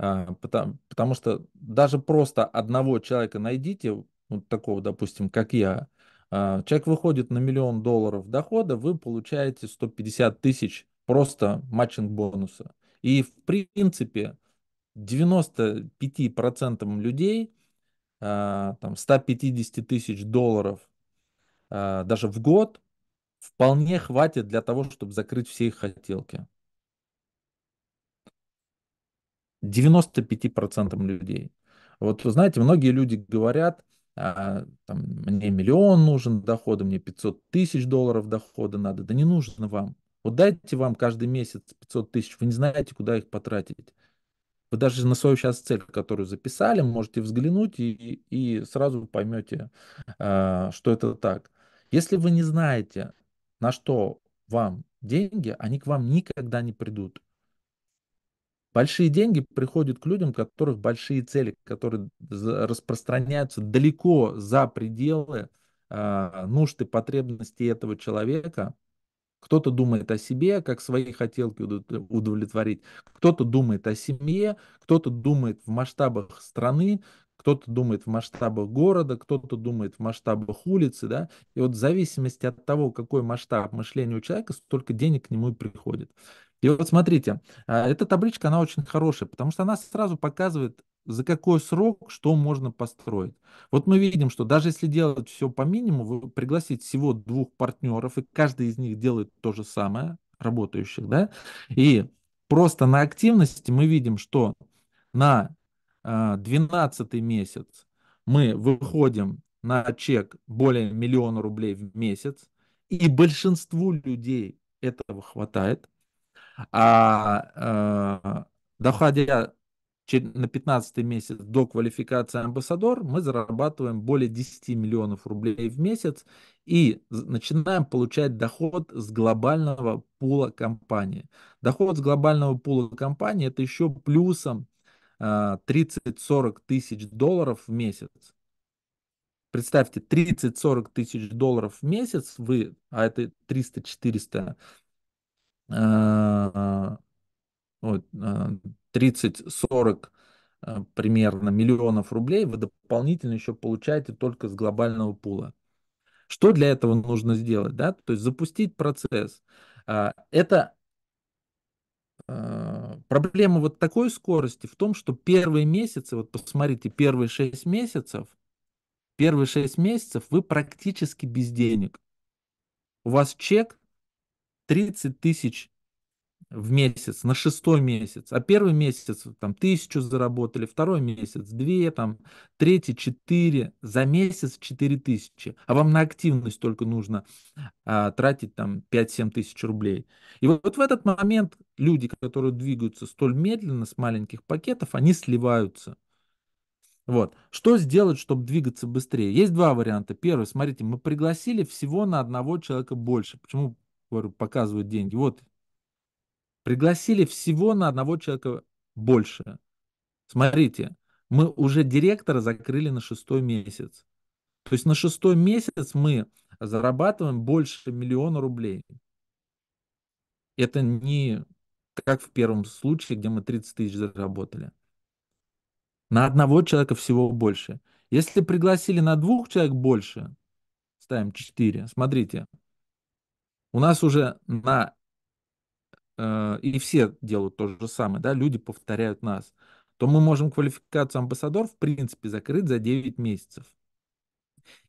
[SPEAKER 2] А, потому, потому что даже просто одного человека найдите, вот такого, допустим, как я, а, человек выходит на миллион долларов дохода, вы получаете 150 тысяч просто матчинг бонуса. И в принципе 95% людей, а, там 150 тысяч долларов даже в год вполне хватит для того, чтобы закрыть все их хотелки. 95% людей. Вот вы знаете, многие люди говорят, а, там, мне миллион нужен дохода, мне 500 тысяч долларов дохода надо. Да не нужно вам. Вот дайте вам каждый месяц 500 тысяч, вы не знаете, куда их потратить. Вы даже на свою сейчас цель, которую записали, можете взглянуть и, и сразу поймете, а, что это так. Если вы не знаете, на что вам деньги, они к вам никогда не придут. Большие деньги приходят к людям, у которых большие цели, которые распространяются далеко за пределы э, нужд и потребностей этого человека. Кто-то думает о себе, как свои хотелки удовлетворить, кто-то думает о семье, кто-то думает в масштабах страны, кто-то думает в масштабах города, кто-то думает в масштабах улицы, да, и вот в зависимости от того, какой масштаб мышления у человека, столько денег к нему и приходит. И вот смотрите, а, эта табличка, она очень хорошая, потому что она сразу показывает, за какой срок что можно построить. Вот мы видим, что даже если делать все по минимуму, пригласить всего двух партнеров, и каждый из них делает то же самое, работающих, да, и просто на активности мы видим, что на 12 а, месяц мы выходим на чек более миллиона рублей в месяц, и большинству людей этого хватает, а э, доходя на 15 месяц до квалификации амбассадор, мы зарабатываем более 10 миллионов рублей в месяц и начинаем получать доход с глобального пула компании. Доход с глобального пула компании это еще плюсом 30-40 э, тысяч долларов в месяц. Представьте, 30-40 тысяч долларов в месяц вы, а это 300-400 30-40 э, э, э, примерно миллионов рублей вы дополнительно еще получаете только с глобального пула. Что для этого нужно сделать? Да? То есть запустить процесс. А, это проблема вот такой скорости в том, что первые месяцы, вот посмотрите, первые 6 месяцев, первые 6 месяцев вы практически без денег. У вас чек 30 тысяч в месяц, на шестой месяц, а первый месяц там тысячу заработали, второй месяц две, там третий четыре, за месяц четыре тысячи, а вам на активность только нужно а, тратить там 5-7 тысяч рублей. И вот, вот в этот момент люди, которые двигаются столь медленно с маленьких пакетов, они сливаются. Вот. Что сделать, чтобы двигаться быстрее? Есть два варианта. Первый, смотрите, мы пригласили всего на одного человека больше. Почему говорю, показывают деньги. Вот, пригласили всего на одного человека больше. Смотрите, мы уже директора закрыли на шестой месяц. То есть на шестой месяц мы зарабатываем больше миллиона рублей. Это не как в первом случае, где мы 30 тысяч заработали. На одного человека всего больше. Если пригласили на двух человек больше, ставим 4. Смотрите, у нас уже на... Э, и все делают то же самое, да, люди повторяют нас. То мы можем квалификацию амбассадор, в принципе, закрыть за 9 месяцев.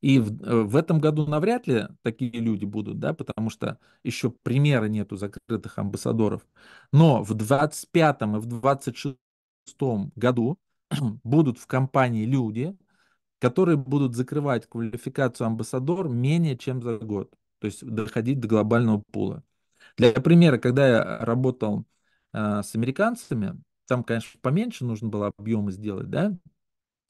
[SPEAKER 2] И в, э, в этом году навряд ли такие люди будут, да, потому что еще примера нету закрытых амбассадоров. Но в 25 и в 26 году [CLEARS THROAT] будут в компании люди, которые будут закрывать квалификацию амбассадор менее чем за год то есть доходить до глобального пула. Для примера, когда я работал а, с американцами, там, конечно, поменьше нужно было объемы сделать, да,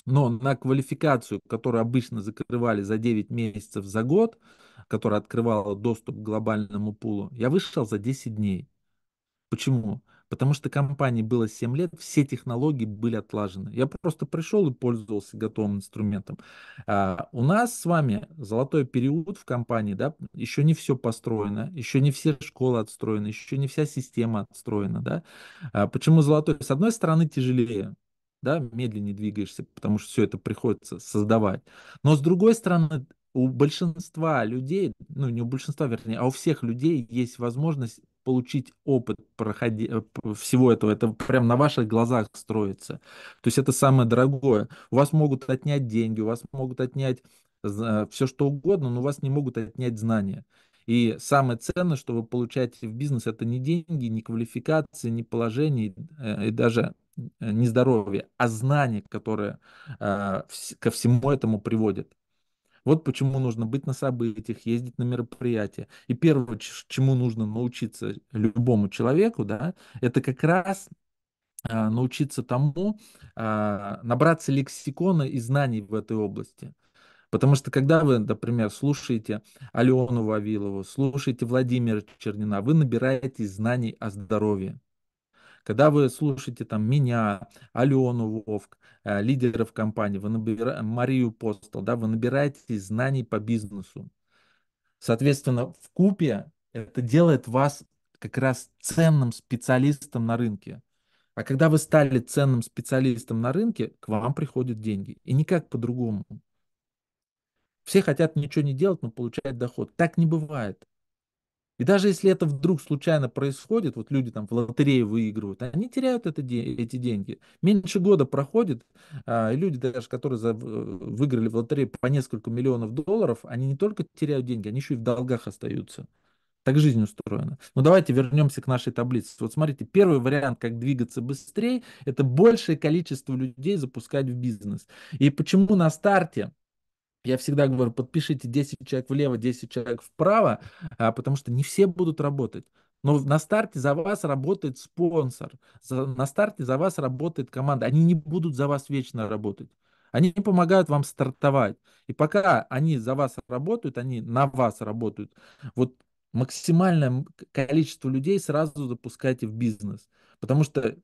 [SPEAKER 2] но на квалификацию, которую обычно закрывали за 9 месяцев за год, которая открывала доступ к глобальному пулу, я вышел за 10 дней. Почему? Потому что компании было 7 лет, все технологии были отлажены. Я просто пришел и пользовался готовым инструментом. А, у нас с вами золотой период в компании, да, еще не все построено, еще не все школы отстроены, еще не вся система отстроена, да. А, почему золотой? С одной стороны, тяжелее, да, медленнее двигаешься, потому что все это приходится создавать. Но с другой стороны, у большинства людей, ну не у большинства, вернее, а у всех людей есть возможность получить опыт проходи... Э, всего этого. Это прям на ваших глазах строится. То есть это самое дорогое. У вас могут отнять деньги, у вас могут отнять все что угодно, но у вас не могут отнять знания. И самое ценное, что вы получаете в бизнес, это не деньги, не квалификации, не положение э, и даже э, не здоровье, а знание, которое ко всему этому приводит. Вот почему нужно быть на событиях, ездить на мероприятия. И первое, чему нужно научиться любому человеку, да, это как раз а, научиться тому, а, набраться лексикона и знаний в этой области. Потому что когда вы, например, слушаете Алену Вавилову, слушаете Владимира Чернина, вы набираете знаний о здоровье. Когда вы слушаете там меня, Алену Вовк, э, лидеров компании, вы набира... Марию Постол, да, вы набираете знаний по бизнесу. Соответственно, в купе это делает вас как раз ценным специалистом на рынке. А когда вы стали ценным специалистом на рынке, к вам приходят деньги. И никак по-другому. Все хотят ничего не делать, но получают доход. Так не бывает. И даже если это вдруг случайно происходит, вот люди там в лотерею выигрывают, они теряют это, эти деньги. Меньше года проходит, а, и люди даже, которые за, выиграли в лотерею по несколько миллионов долларов, они не только теряют деньги, они еще и в долгах остаются. Так жизнь устроена. Но давайте вернемся к нашей таблице. Вот смотрите, первый вариант, как двигаться быстрее, это большее количество людей запускать в бизнес. И почему на старте я всегда говорю, подпишите 10 человек влево, 10 человек вправо, а, потому что не все будут работать. Но на старте за вас работает спонсор, за, на старте за вас работает команда. Они не будут за вас вечно работать. Они помогают вам стартовать. И пока они за вас работают, они на вас работают. Вот максимальное количество людей сразу запускайте в бизнес. Потому что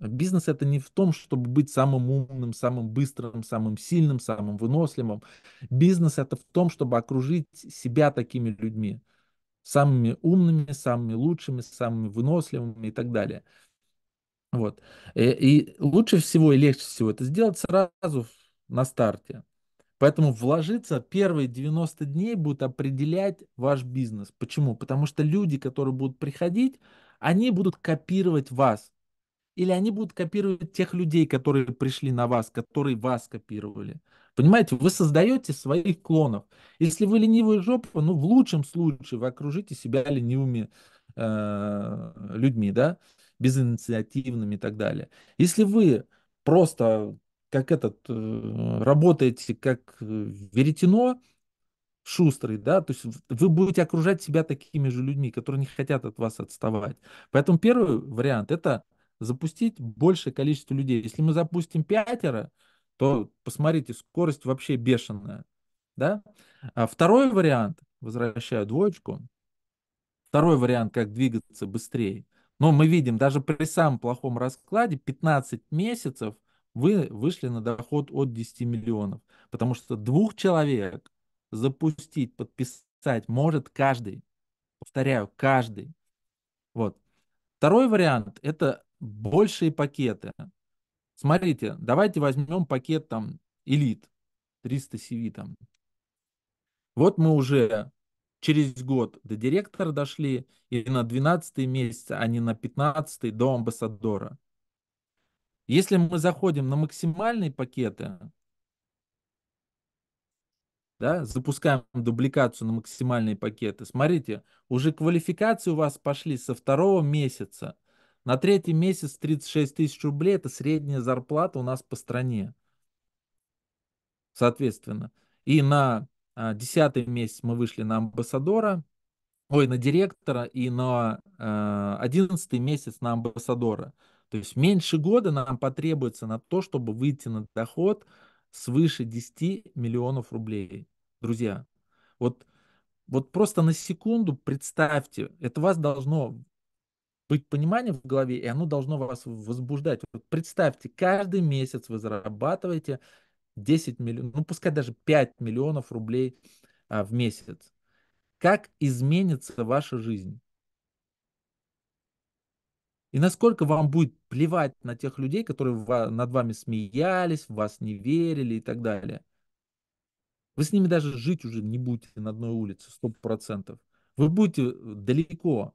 [SPEAKER 2] Бизнес это не в том, чтобы быть самым умным, самым быстрым, самым сильным, самым выносливым. Бизнес это в том, чтобы окружить себя такими людьми, самыми умными, самыми лучшими, самыми выносливыми и так далее. Вот. И, э, и лучше всего и легче всего это сделать сразу на старте. Поэтому вложиться первые 90 дней будет определять ваш бизнес. Почему? Потому что люди, которые будут приходить, они будут копировать вас или они будут копировать тех людей, которые пришли на вас, которые вас копировали. Понимаете, вы создаете своих клонов. Если вы ленивая жопа, ну, в лучшем случае вы окружите себя ленивыми э, людьми, да, безинициативными и так далее. Если вы просто как этот, э, работаете как э, веретено, шустрый, да, то есть вы будете окружать себя такими же людьми, которые не хотят от вас отставать. Поэтому первый вариант – это запустить большее количество людей. Если мы запустим пятеро, то посмотрите, скорость вообще бешеная. Да? А второй вариант, возвращаю двоечку, второй вариант, как двигаться быстрее. Но мы видим, даже при самом плохом раскладе 15 месяцев вы вышли на доход от 10 миллионов. Потому что двух человек запустить, подписать может каждый. Повторяю, каждый. Вот. Второй вариант – это большие пакеты. Смотрите, давайте возьмем пакет там элит 300 CV там. Вот мы уже через год до директора дошли, и на 12 месяц, а не на 15 до амбассадора. Если мы заходим на максимальные пакеты, да, запускаем дубликацию на максимальные пакеты, смотрите, уже квалификации у вас пошли со второго месяца – на третий месяц 36 тысяч рублей – это средняя зарплата у нас по стране. Соответственно. И на а, десятый месяц мы вышли на амбассадора, ой, на директора, и на а, одиннадцатый месяц на амбассадора. То есть меньше года нам потребуется на то, чтобы выйти на доход свыше 10 миллионов рублей. Друзья, вот, вот просто на секунду представьте, это вас должно быть понимание в голове, и оно должно вас возбуждать. Вот представьте, каждый месяц вы зарабатываете 10 миллионов, ну пускай даже 5 миллионов рублей а, в месяц. Как изменится ваша жизнь? И насколько вам будет плевать на тех людей, которые над вами смеялись, вас не верили и так далее. Вы с ними даже жить уже не будете на одной улице, 100%. Вы будете э, далеко,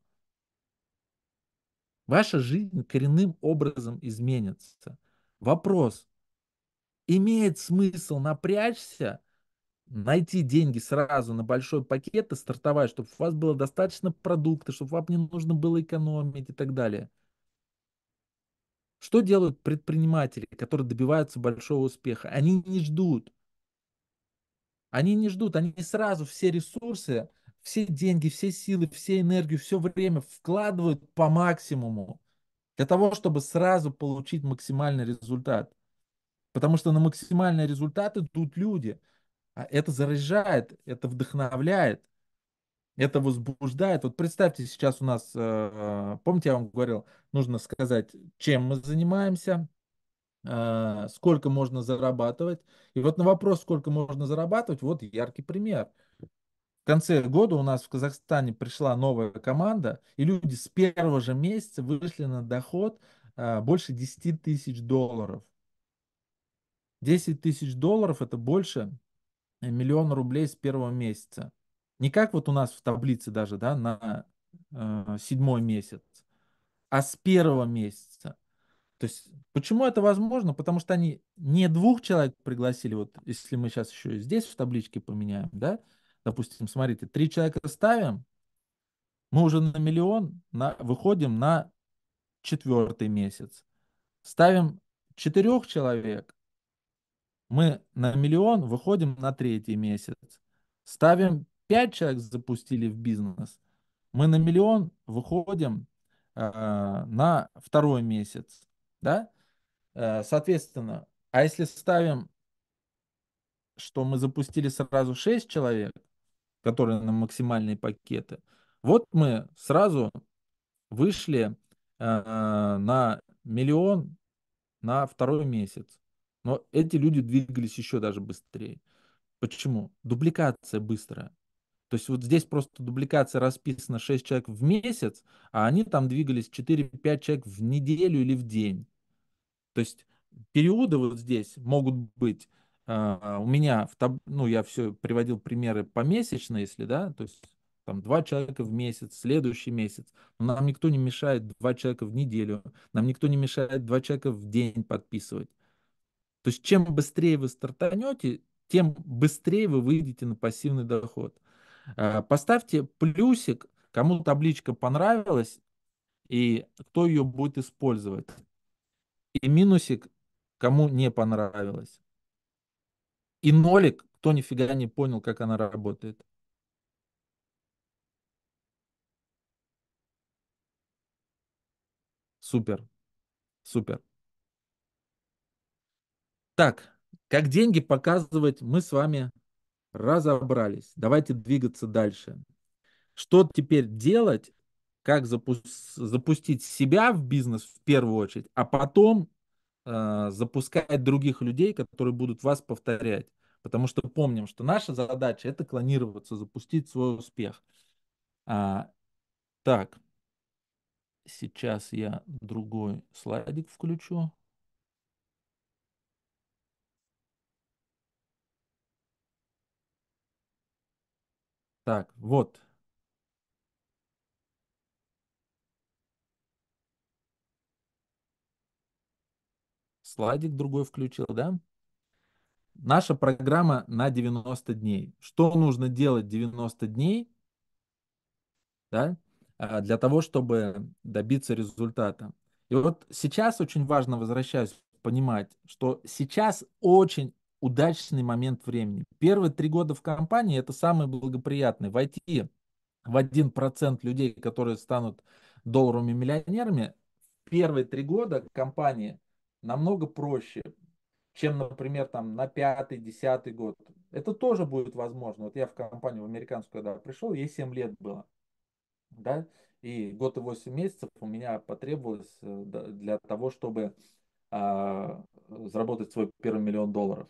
[SPEAKER 2] Ваша жизнь коренным образом изменится. Вопрос, имеет смысл напрячься, найти деньги сразу на большой пакет и стартовать, чтобы у вас было достаточно продукта, чтобы вам не нужно было экономить и так далее. Что делают предприниматели, которые добиваются большого успеха? Они не ждут. Они не ждут, они сразу все ресурсы все деньги, все силы, все энергию, все время вкладывают по максимуму для того, чтобы сразу получить максимальный результат. Потому что на максимальные результаты идут люди. А это заряжает, это вдохновляет, это возбуждает. Вот представьте, сейчас у нас, э, э, помните, я вам говорил, нужно сказать, чем мы занимаемся, э, сколько можно зарабатывать. И вот на вопрос, сколько можно зарабатывать, вот яркий пример – в конце года у нас в Казахстане пришла новая команда, и люди с первого же месяца вышли на доход а, больше 10 тысяч долларов. 10 тысяч долларов это больше э, миллиона рублей с первого месяца. Не как вот у нас в таблице даже, да, на э, седьмой месяц, а с первого месяца. То есть, почему это возможно? Потому что они не двух человек пригласили, вот если мы сейчас еще здесь в табличке поменяем, да, допустим, смотрите, три человека ставим, мы уже на миллион на, выходим на четвертый месяц. Ставим четырех человек, мы на миллион выходим на третий месяц. Ставим пять человек запустили в бизнес, мы на миллион выходим э, на второй месяц, да? Э, соответственно, а если ставим, что мы запустили сразу шесть человек, которые на максимальные пакеты. Вот мы сразу вышли э, на миллион на второй месяц. Но эти люди двигались еще даже быстрее. Почему? Дубликация быстрая. То есть вот здесь просто дубликация расписана 6 человек в месяц, а они там двигались 4-5 человек в неделю или в день. То есть периоды вот здесь могут быть а, у меня, в таб... ну, я все приводил примеры помесячно, если, да, то есть там два человека в месяц, следующий месяц. Но нам никто не мешает два человека в неделю, нам никто не мешает два человека в день подписывать. То есть чем быстрее вы стартанете, тем быстрее вы выйдете на пассивный доход. А, поставьте плюсик, кому табличка понравилась и кто ее будет использовать. И минусик, кому не понравилось. И нолик, кто нифига не понял, как она работает. Супер. Супер. Так, как деньги показывать, мы с вами разобрались. Давайте двигаться дальше. Что теперь делать? Как запу запустить себя в бизнес в первую очередь, а потом э, запускать других людей, которые будут вас повторять. Потому что помним, что наша задача это клонироваться, запустить свой успех. А, так, сейчас я другой слайдик включу. Так, вот. Слайдик другой включил, да? Наша программа на 90 дней. Что нужно делать 90 дней да, а, для того, чтобы добиться результата? И вот сейчас очень важно, возвращаясь понимать, что сейчас очень удачный момент времени. Первые три года в компании это самый благоприятный. Войти в 1% людей, которые станут долларовыми миллионерами, первые три года компании намного проще, чем, например, там на пятый, десятый год. Это тоже будет возможно. Вот я в компанию в американскую, когда пришел, ей 7 лет было. Да? И год и 8 месяцев у меня потребовалось э, для того, чтобы а, заработать свой первый миллион долларов.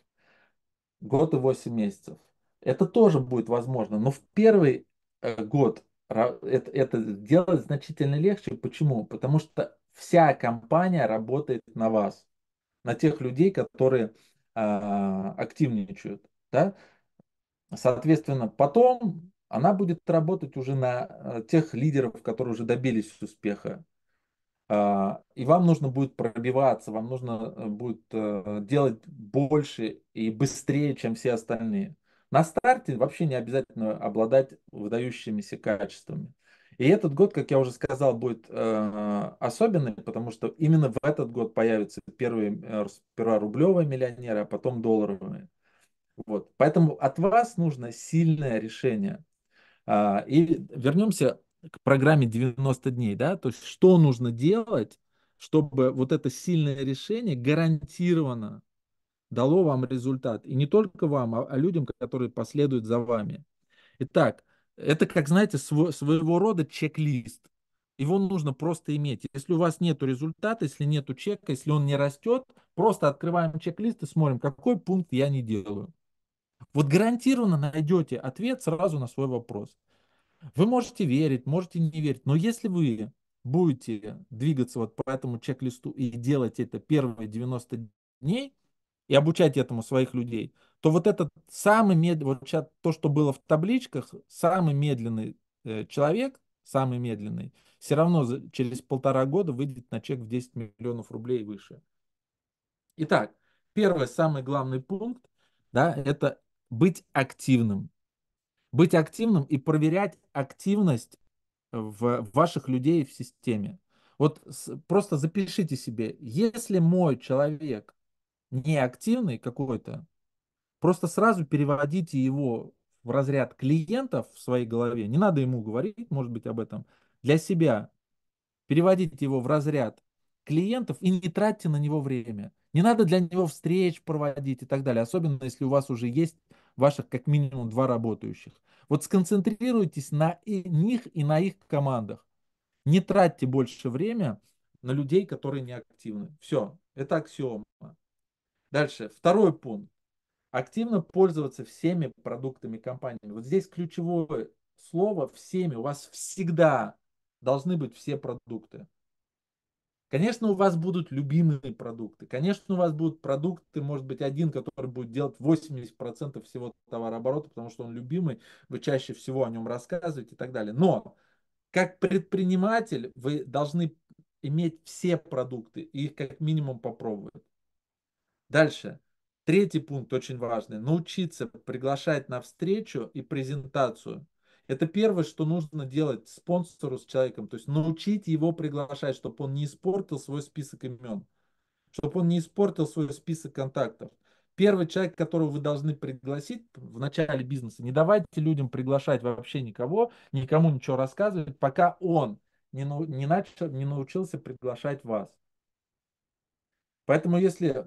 [SPEAKER 2] Год и 8 месяцев. Это тоже будет возможно. Но в первый э, год это, это делать значительно легче. Почему? Потому что вся компания работает на вас на тех людей, которые а, активничают. Да? Соответственно, потом она будет работать уже на э, тех лидеров, которые уже добились успеха. А, и вам нужно будет пробиваться, вам нужно э, будет э, делать больше и быстрее, чем все остальные. На старте вообще не обязательно обладать выдающимися качествами. И этот год, как я уже сказал, будет э, особенный, потому что именно в этот год появятся первые э, сперва рублевые миллионеры, а потом долларовые. Вот. Поэтому от вас нужно сильное решение. А, и вернемся к программе 90 дней. Да? То есть что нужно делать, чтобы вот это сильное решение гарантированно дало вам результат. И не только вам, а, а людям, которые последуют за вами. Итак, это, как знаете, св- своего рода чек-лист. Его нужно просто иметь. Если у вас нет результата, если нет чека, если он не растет, просто открываем чек-лист и смотрим, какой пункт я не делаю. Вот гарантированно найдете ответ сразу на свой вопрос. Вы можете верить, можете не верить, но если вы будете двигаться вот по этому чек-листу и делать это первые 90 дней и обучать этому своих людей, то вот этот самый медленный, вот сейчас то, что было в табличках, самый медленный э, человек, самый медленный, все равно за через полтора года выйдет на чек в 10 миллионов рублей и выше. Итак, первый самый главный пункт, да, это быть активным. Быть активным и проверять активность в ваших людей в системе. Вот просто запишите себе, если мой человек неактивный какой-то, Просто сразу переводите его в разряд клиентов в своей голове. Не надо ему говорить, может быть, об этом. Для себя переводите его в разряд клиентов и не тратьте на него время. Не надо для него встреч проводить и так далее, особенно если у вас уже есть ваших как минимум два работающих. Вот сконцентрируйтесь на и них и на их командах. Не тратьте больше время на людей, которые неактивны, Все, это аксиома. Дальше, второй пункт активно пользоваться всеми продуктами компании. Вот здесь ключевое слово «всеми». У вас всегда должны быть все продукты. Конечно, у вас будут любимые продукты. Конечно, у вас будут продукты, может быть, один, который будет делать 80% всего товарооборота, потому что он любимый, вы чаще всего о нем рассказываете и так далее. Но как предприниматель вы должны иметь все продукты и их как минимум попробовать. Дальше. Третий пункт очень важный. Научиться приглашать на встречу и презентацию. Это первое, что нужно делать спонсору с человеком. То есть научить его приглашать, чтобы он не испортил свой список имен. Чтобы он не испортил свой список контактов. Первый человек, которого вы должны пригласить в начале бизнеса, не давайте людям приглашать вообще никого, никому ничего рассказывать, пока он не, не, начал, не научился приглашать вас. Поэтому если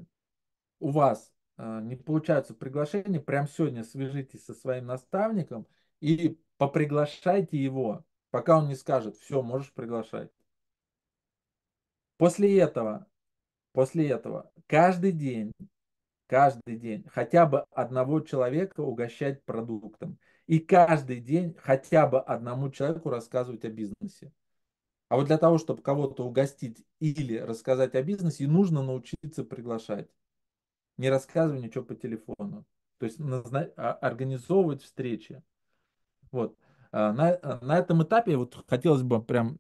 [SPEAKER 2] у вас а, не получаются приглашения, прям сегодня свяжитесь со своим наставником и поприглашайте его, пока он не скажет, все, можешь приглашать. После этого, после этого, каждый день, каждый день хотя бы одного человека угощать продуктом. И каждый день хотя бы одному человеку рассказывать о бизнесе. А вот для того, чтобы кого-то угостить или рассказать о бизнесе, нужно научиться приглашать не рассказывай ничего по телефону. То есть назна- а, организовывать встречи. Вот. А, на, на этом этапе вот хотелось бы прям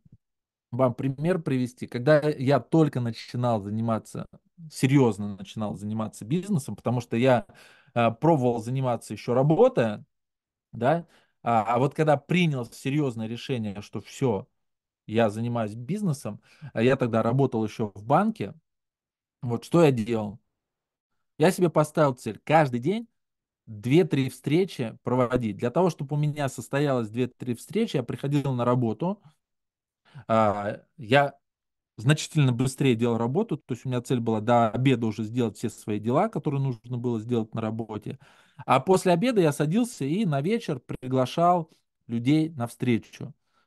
[SPEAKER 2] вам пример привести. Когда я только начинал заниматься, серьезно начинал заниматься бизнесом, потому что я э, пробовал заниматься еще работая, да, а, а вот когда принял серьезное решение, что все, я занимаюсь бизнесом, а я тогда работал еще в банке, вот что я делал? Я себе поставил цель каждый день 2-3 встречи проводить. Для того, чтобы у меня состоялось 2-3 встречи, я приходил на работу, а, я значительно быстрее делал работу, то есть у меня цель была до обеда уже сделать все свои дела, которые нужно было сделать на работе. А после обеда я садился и на вечер приглашал людей на встречу.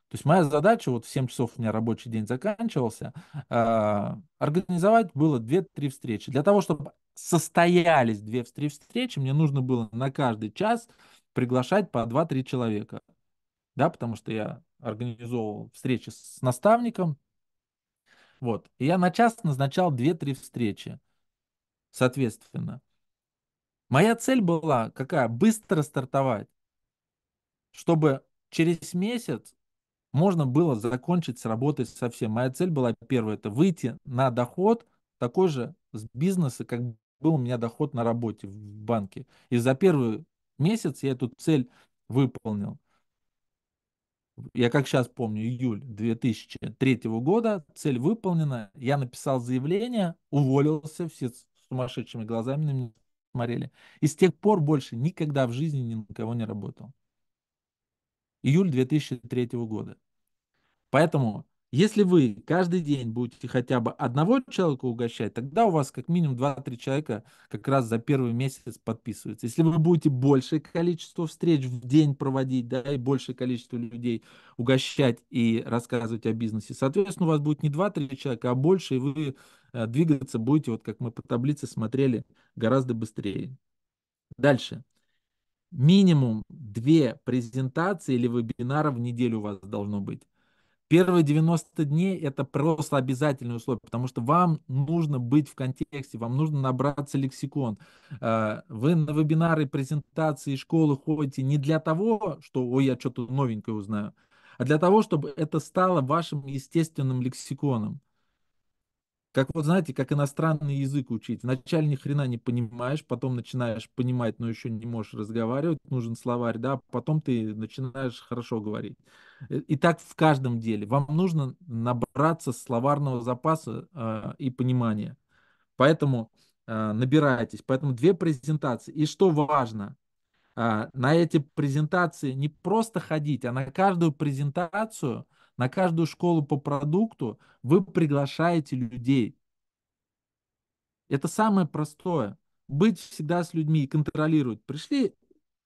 [SPEAKER 2] То есть моя задача, вот в 7 часов у меня рабочий день заканчивался, э, организовать было 2-3 встречи. Для того, чтобы состоялись две встречи, мне нужно было на каждый час приглашать по 2-3 человека. Да, потому что я организовывал встречи с наставником. Вот. И я на час назначал 2-3 встречи. Соответственно. Моя цель была какая? Быстро стартовать. Чтобы через месяц можно было закончить с работой совсем. Моя цель была первая, это выйти на доход такой же, с бизнеса, как был у меня доход на работе в банке. И за первый месяц я эту цель выполнил. Я как сейчас помню, июль 2003 года, цель выполнена, я написал заявление, уволился, все с сумасшедшими глазами на меня смотрели. И с тех пор больше никогда в жизни ни на кого не работал. Июль 2003 года. Поэтому если вы каждый день будете хотя бы одного человека угощать, тогда у вас как минимум 2-3 человека как раз за первый месяц подписываются. Если вы будете большее количество встреч в день проводить, да, и большее количество людей угощать и рассказывать о бизнесе, соответственно, у вас будет не 2-3 человека, а больше, и вы э, двигаться будете, вот как мы по таблице смотрели, гораздо быстрее. Дальше. Минимум две презентации или вебинара в неделю у вас должно быть. Первые 90 дней – это просто обязательное условие, потому что вам нужно быть в контексте, вам нужно набраться лексикон. Э, вы на вебинары, презентации, школы ходите не для того, что «Ой, я что-то новенькое узнаю», а для того, чтобы это стало вашим естественным лексиконом. Как вот, знаете, как иностранный язык учить. Вначале ни хрена не понимаешь, потом начинаешь понимать, но еще не можешь разговаривать, нужен словарь, да, а потом ты начинаешь хорошо говорить. Э, и так в каждом деле. Вам нужно набраться словарного запаса э, и понимания. Поэтому э, набирайтесь. Поэтому две презентации. И что важно, э, на эти презентации не просто ходить, а на каждую презентацию – на каждую школу по продукту вы приглашаете людей. Это самое простое. Быть всегда с людьми и контролировать, пришли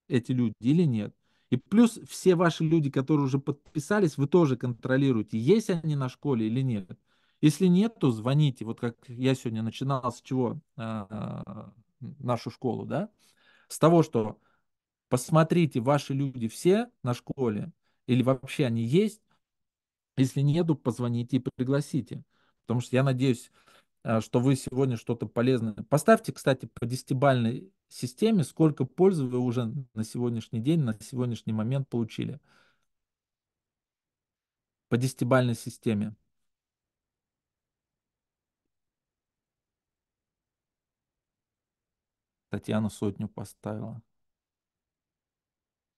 [SPEAKER 2] эти люди или нет. И плюс все ваши люди, которые уже подписались, вы тоже контролируете, есть они на школе или нет. Если нет, то звоните. Вот как я сегодня начинал с чего а, нашу школу, да? С того, что посмотрите, ваши люди все на школе или вообще они есть, если нету, позвоните и пригласите. Потому что я надеюсь, э, что вы сегодня что-то полезное. Поставьте, кстати, по десятибальной системе, сколько пользы вы уже на сегодняшний день, на сегодняшний момент получили. По десятибальной системе. Татьяна сотню поставила.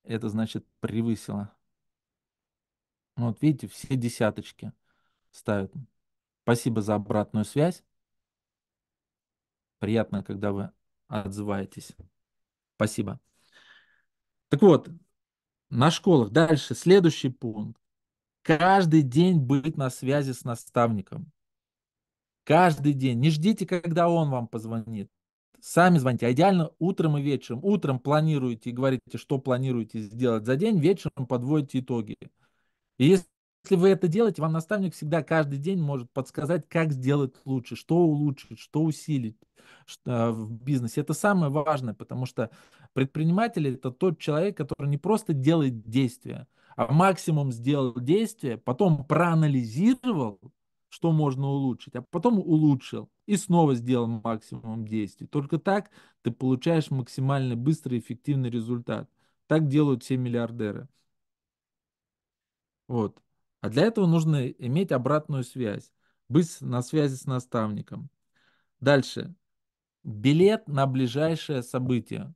[SPEAKER 2] Это значит превысила. Ну, вот видите, все десяточки ставят. Спасибо за обратную связь. Приятно, когда вы отзываетесь. Спасибо. Так вот, на школах. Дальше, следующий пункт. Каждый день быть на связи с наставником. Каждый день. Не ждите, когда он вам позвонит. Сами звоните. А идеально утром и вечером. Утром планируете и говорите, что планируете сделать за день. Вечером подводите итоги. И если вы это делаете, вам наставник всегда каждый день может подсказать, как сделать лучше, что улучшить, что усилить э, в бизнесе. Это самое важное, потому что предприниматель – это тот человек, который не просто делает действия, а максимум сделал действия, потом проанализировал, что можно улучшить, а потом улучшил и снова сделал максимум действий. Только так ты получаешь максимально быстрый и эффективный результат. Так делают все миллиардеры. Вот. А для этого нужно иметь обратную связь, быть на связи с наставником. Дальше. Билет на ближайшее событие.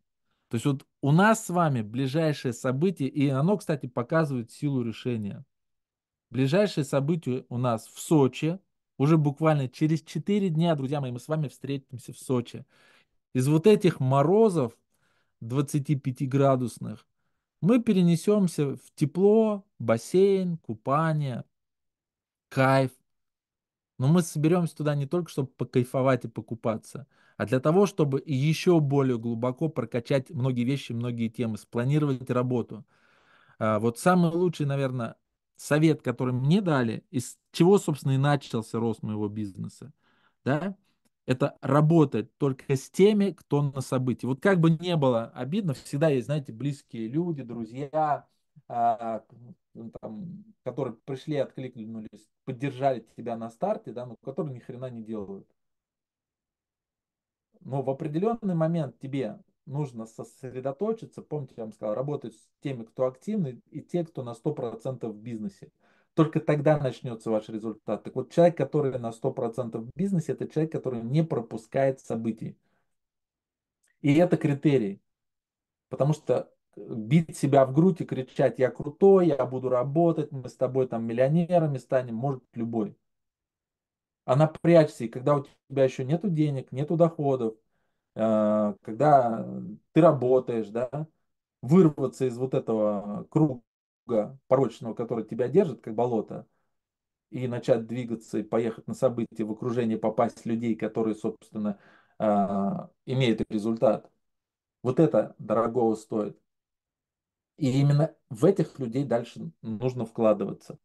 [SPEAKER 2] То есть вот у нас с вами ближайшее событие, и оно, кстати, показывает силу решения. Ближайшее событие у нас в Сочи. Уже буквально через 4 дня, друзья мои, мы с вами встретимся в Сочи. Из вот этих морозов 25-градусных мы перенесемся в тепло, бассейн, купание, кайф. Но мы соберемся туда не только, чтобы покайфовать и покупаться, а для того, чтобы еще более глубоко прокачать многие вещи, многие темы, спланировать работу. А, вот самый лучший, наверное, совет, который мне дали, из чего, собственно, и начался рост моего бизнеса, да, это работать только с теми, кто на событии. Вот как бы не было обидно, всегда есть, знаете, близкие люди, друзья, а, ну, там, которые пришли, откликнулись, поддержали тебя на старте, да, но которые ни хрена не делают. Но в определенный момент тебе нужно сосредоточиться, помните, я вам сказал, работать с теми, кто активный, и те, кто на 100% в бизнесе только тогда начнется ваш результат. Так вот, человек, который на 100% в бизнесе, это человек, который не пропускает событий. И это критерий. Потому что э, бить себя в грудь и кричать, я крутой, я буду работать, мы с тобой там миллионерами станем, может любой. А напрячься, и когда у тебя еще нету денег, нету доходов, э, когда ты работаешь, да, вырваться из вот этого круга круга порочного, который тебя держит, как болото, и начать двигаться и поехать на события, в окружение попасть людей, которые, собственно, а, имеют результат. Вот это дорогого стоит. И именно в этих людей дальше нужно вкладываться.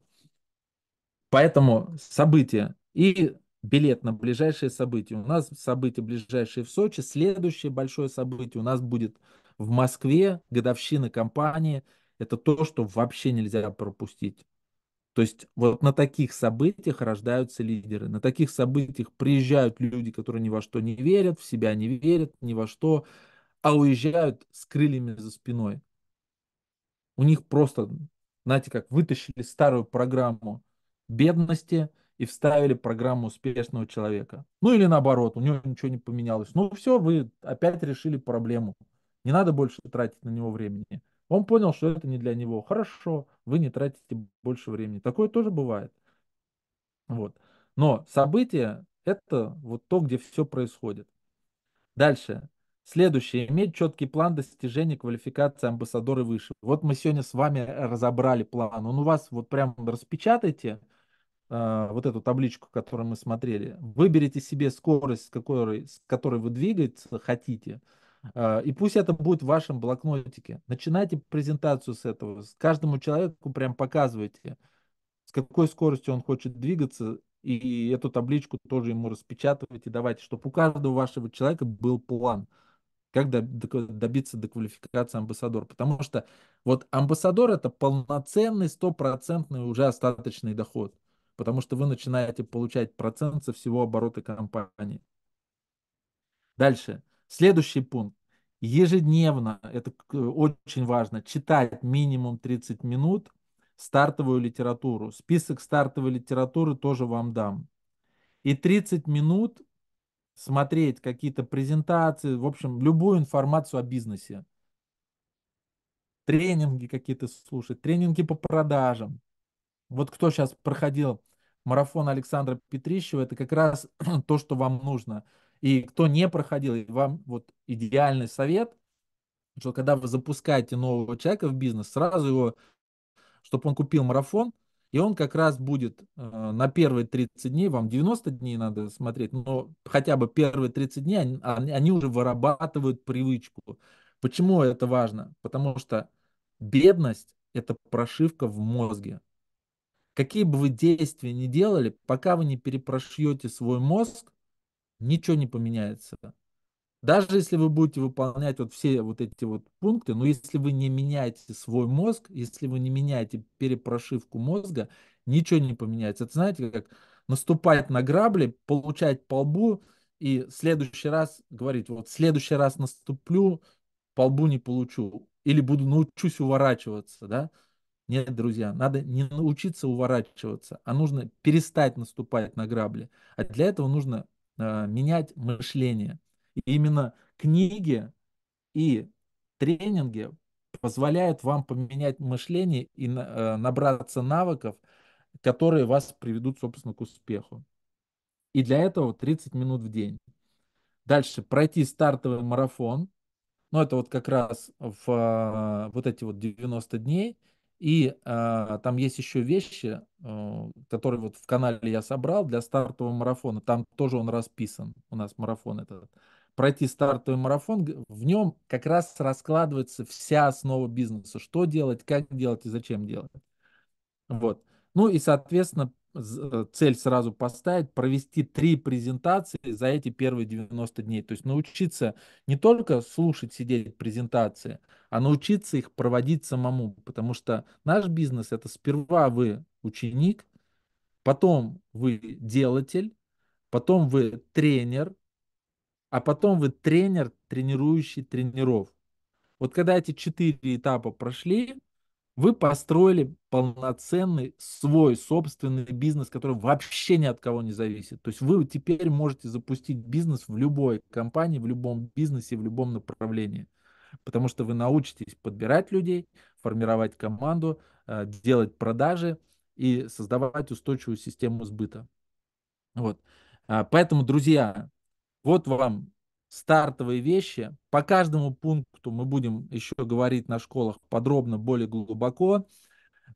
[SPEAKER 2] Поэтому события и билет на ближайшие события. У нас события ближайшие в Сочи. Следующее большое событие у нас будет в Москве, годовщина компании – это то, что вообще нельзя пропустить. То есть вот на таких событиях рождаются лидеры, на таких событиях приезжают люди, которые ни во что не верят, в себя не верят, ни во что, а уезжают с крыльями за спиной. У них просто, знаете, как вытащили старую программу бедности и вставили программу успешного человека. Ну или наоборот, у него ничего не поменялось. Ну все, вы опять решили проблему. Не надо больше тратить на него времени. Он понял, что это не для него. Хорошо, вы не тратите больше времени. Такое тоже бывает. Вот. Но событие – это вот то, где все происходит. Дальше. Следующее. Иметь четкий план достижения квалификации амбассадоры выше. Вот мы сегодня с вами разобрали план. Он у вас вот прям распечатайте э, вот эту табличку, которую мы смотрели. Выберите себе скорость, с которой, с которой вы двигаться хотите – а, и пусть это будет в вашем блокнотике. Начинайте презентацию с этого. Каждому человеку прям показывайте, с какой скоростью он хочет двигаться, и эту табличку тоже ему распечатывайте, давайте, чтобы у каждого вашего человека был план, как добиться доквалификации амбассадор. Потому что вот амбассадор – это полноценный, стопроцентный уже остаточный доход, потому что вы начинаете получать процент со всего оборота компании. Дальше – Следующий пункт. Ежедневно, это э, очень важно, читать минимум 30 минут стартовую литературу. Список стартовой литературы тоже вам дам. И 30 минут смотреть какие-то презентации, в общем, любую информацию о бизнесе. Тренинги какие-то слушать, тренинги по продажам. Вот кто сейчас проходил марафон Александра Петрищева, это как раз [CLEARS THROAT] то, что вам нужно – и кто не проходил, вам вот идеальный совет, что когда вы запускаете нового человека в бизнес, сразу его, чтобы он купил марафон, и он как раз будет э, на первые 30 дней, вам 90 дней надо смотреть, но хотя бы первые 30 дней они, они уже вырабатывают привычку. Почему это важно? Потому что бедность – это прошивка в мозге. Какие бы вы действия ни делали, пока вы не перепрошьете свой мозг, ничего не поменяется. Даже если вы будете выполнять вот все вот эти вот пункты, но если вы не меняете свой мозг, если вы не меняете перепрошивку мозга, ничего не поменяется. Это знаете, как наступать на грабли, получать по лбу и в следующий раз говорить, вот в следующий раз наступлю, по лбу не получу. Или буду научусь уворачиваться, да? Нет, друзья, надо не научиться уворачиваться, а нужно перестать наступать на грабли. А для этого нужно а, менять мышление. И именно книги и тренинги позволяют вам поменять мышление и а, набраться навыков, которые вас приведут, собственно, к успеху. И для этого 30 минут в день. Дальше пройти стартовый марафон. Ну, это вот как раз в а, вот эти вот 90 дней – и э, там есть еще вещи, э, которые вот в канале я собрал для стартового марафона. Там тоже он расписан. У нас марафон этот. Пройти стартовый марафон, в нем как раз раскладывается вся основа бизнеса. Что делать, как делать и зачем делать. Вот. Ну и, соответственно, Э, цель сразу поставить, провести три презентации за эти первые 90 дней. То есть научиться не только слушать, сидеть презентации, а научиться их проводить самому. Потому что наш бизнес это сперва вы ученик, потом вы делатель, потом вы тренер, а потом вы тренер, тренирующий тренеров. Вот когда эти четыре этапа прошли, вы построили полноценный свой собственный бизнес, который вообще ни от кого не зависит. То есть вы теперь можете запустить бизнес в любой компании, в любом бизнесе, в любом направлении. Потому что вы научитесь подбирать людей, формировать команду, э, делать продажи и создавать устойчивую систему сбыта. Вот. А, поэтому, друзья, вот вам стартовые вещи. По каждому пункту мы будем еще говорить на школах подробно, более глубоко.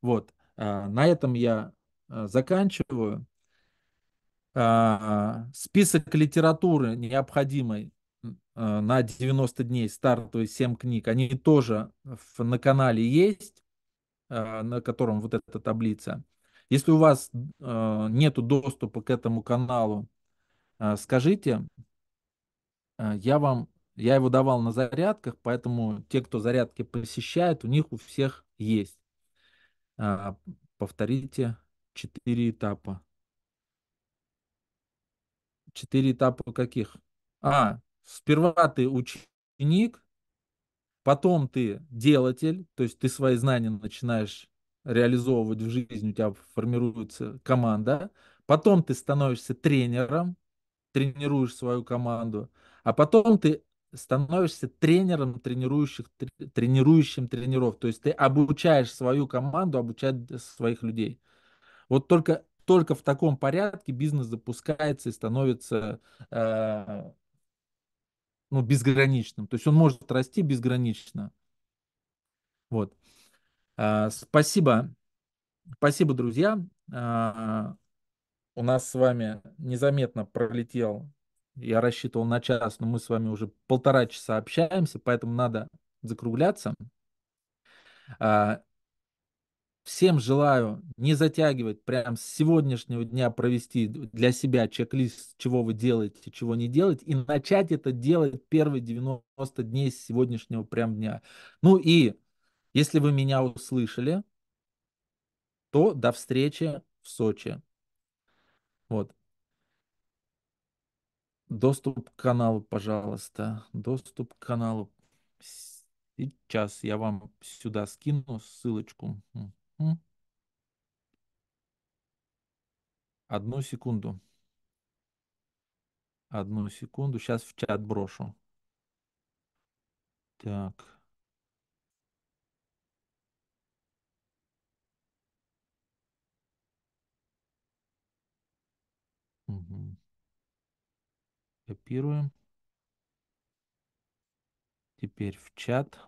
[SPEAKER 2] Вот. А, на этом я а, заканчиваю. А, список литературы необходимой на 90 дней стартовые 7 книг, они тоже на канале есть, на котором вот эта таблица. Если у вас нет доступа к этому каналу, скажите, Э, я вам, я его давал на зарядках, поэтому те, кто зарядки посещает, у них у всех есть. А, повторите четыре этапа. Четыре этапа каких? А, сперва ты ученик, потом ты делатель, то есть ты свои знания начинаешь реализовывать в жизни, у тебя формируется команда, потом ты становишься тренером, тренируешь свою команду, а потом ты становишься тренером, тренирующих, тренирующим тренеров. То есть ты обучаешь свою команду, обучать своих людей. Вот только, только в таком порядке бизнес запускается и становится э, ну, безграничным. То есть он может расти безгранично. Вот. Э, спасибо. Спасибо, друзья. Э, у нас с вами незаметно пролетел я рассчитывал на час, но мы с вами уже полтора часа общаемся, поэтому надо закругляться. А, всем желаю не затягивать, прям с сегодняшнего дня провести для себя чек-лист, чего вы делаете, чего не делаете, и начать это делать первые 90 дней с сегодняшнего прям дня. Ну и если вы меня услышали, то до встречи в Сочи. Вот. Доступ к каналу, пожалуйста. Доступ к каналу. Сейчас я вам сюда скину ссылочку. Одну секунду. Одну секунду. Сейчас в чат брошу. Так. Копируем. Теперь в чат.